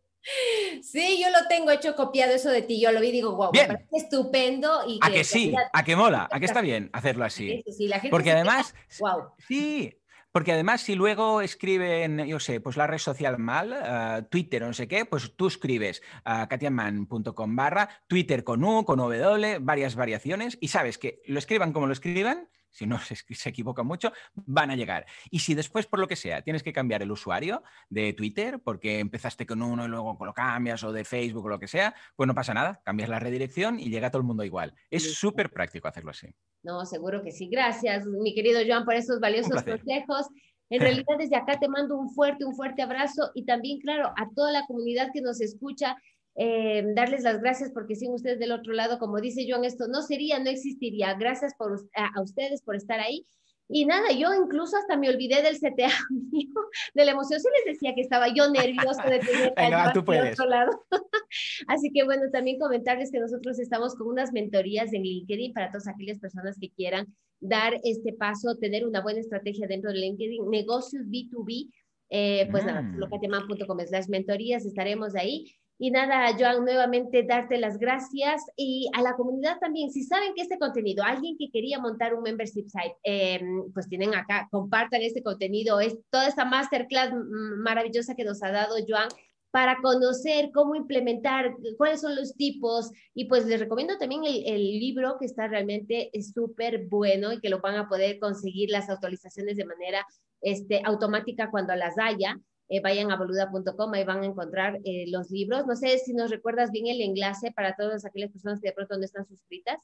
Sí, yo lo tengo hecho copiado eso de ti. Yo lo vi y digo, wow, estupendo. Y a que, sí, a que mola, a que está bien hacerlo así. Porque además, wow. sí, porque además, si luego escriben, yo sé, pues la red social mal, ah, Twitter o no sé qué, pues tú escribes a katiaman.com barra, Twitter con U, con W, varias variaciones, y sabes que lo escriban como lo escriban, si no se, se equivoca mucho, van a llegar. Y si después, por lo que sea, tienes que cambiar el usuario de Twitter porque empezaste con uno y luego lo cambias o de Facebook o lo que sea, pues no pasa nada, cambias la redirección y llega todo el mundo igual. Es súper práctico hacerlo así. No, seguro que sí. Gracias, mi querido Joan, por esos valiosos consejos. En realidad, desde acá te mando un fuerte, un fuerte abrazo y también, claro, a toda la comunidad que nos escucha, eh, darles las gracias porque sin ustedes del otro lado, como dice Joan, esto no sería, no existiría. Gracias por, a, ustedes por estar ahí. Y nada, yo incluso hasta me olvidé del CTA de la emoción. si les decía que estaba yo nervioso de tener que Otro lado. Así que bueno, también comentarles que nosotros estamos con unas mentorías en LinkedIn para todas aquellas personas que quieran dar este paso, tener una buena estrategia dentro de LinkedIn, negocios B2B. Eh, pues nada, mm. locateman.com las mentorías, estaremos ahí. Y nada, Joan, nuevamente darte las gracias y a la comunidad también. Si saben que este contenido, alguien que quería montar un membership site, em, pues tienen acá, compartan este contenido, es toda esta masterclass maravillosa que nos ha dado Joan para conocer cómo implementar, cuáles son los tipos. Y pues les recomiendo también el, libro que está realmente súper bueno y que lo van a poder conseguir las actualizaciones de manera este, automática cuando las haya. Eh, vayan a boluda.com, ahí van a encontrar eh, los libros. No sé si nos recuerdas bien el enlace para todas aquellas personas que de pronto no están suscritas.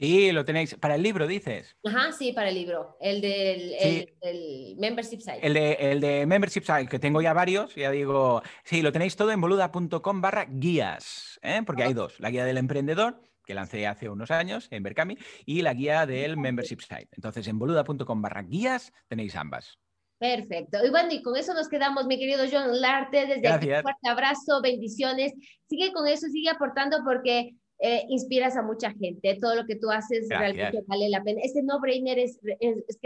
Sí, lo tenéis. Para el libro, dices. Ajá, sí, para el libro. El del el, membership site. El de, el de membership site, que tengo ya varios, ya digo. Sí, lo tenéis todo en boluda.com barra guías, ¿eh? porque hay dos: la guía del emprendedor que lancé hace unos años en Berkami, y la guía del membership site. Entonces, en boluda.com barra guías tenéis ambas. Perfecto. Y bueno, y con eso nos quedamos, mi querido John Larte, desde aquí un fuerte abrazo, bendiciones. Sigue con eso, sigue aportando porque eh, inspiras a mucha gente. Todo lo que tú haces realmente vale la pena. Este no-brainer es, que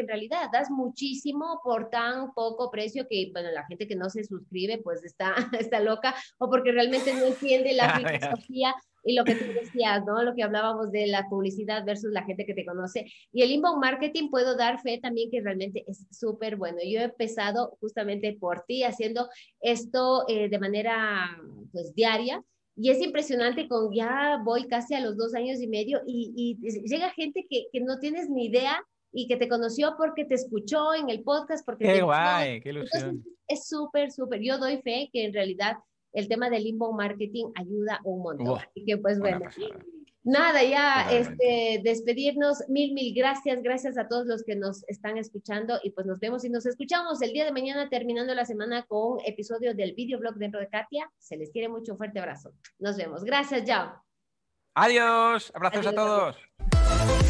en realidad das muchísimo por tan poco precio que, bueno, la gente que no se suscribe pues está, está loca o porque realmente no entiende la filosofía y lo que tú decías, ¿no? Lo que hablábamos de la publicidad versus la gente que te conoce. Y el inbound marketing puedo dar fe también que realmente es súper bueno. Yo he empezado justamente por ti haciendo esto eh, de manera pues diaria. Y es impresionante, con ya voy casi a los dos años y medio y, llega gente que, que no tienes ni idea y que te conoció porque te escuchó en el podcast. Porque qué guay, qué ilusión. es súper, súper. Yo doy fe que en realidad el tema del limbo marketing ayuda un montón. que pues bueno. Nada, ya este, despedirnos. Mil, mil gracias. Gracias a todos los que nos están escuchando y pues nos vemos y nos escuchamos el día de mañana terminando la semana con un episodio del videoblog dentro de Katia. Se les quiere mucho. Un fuerte abrazo. Nos vemos. Gracias, ya Adiós. Abrazos a todos.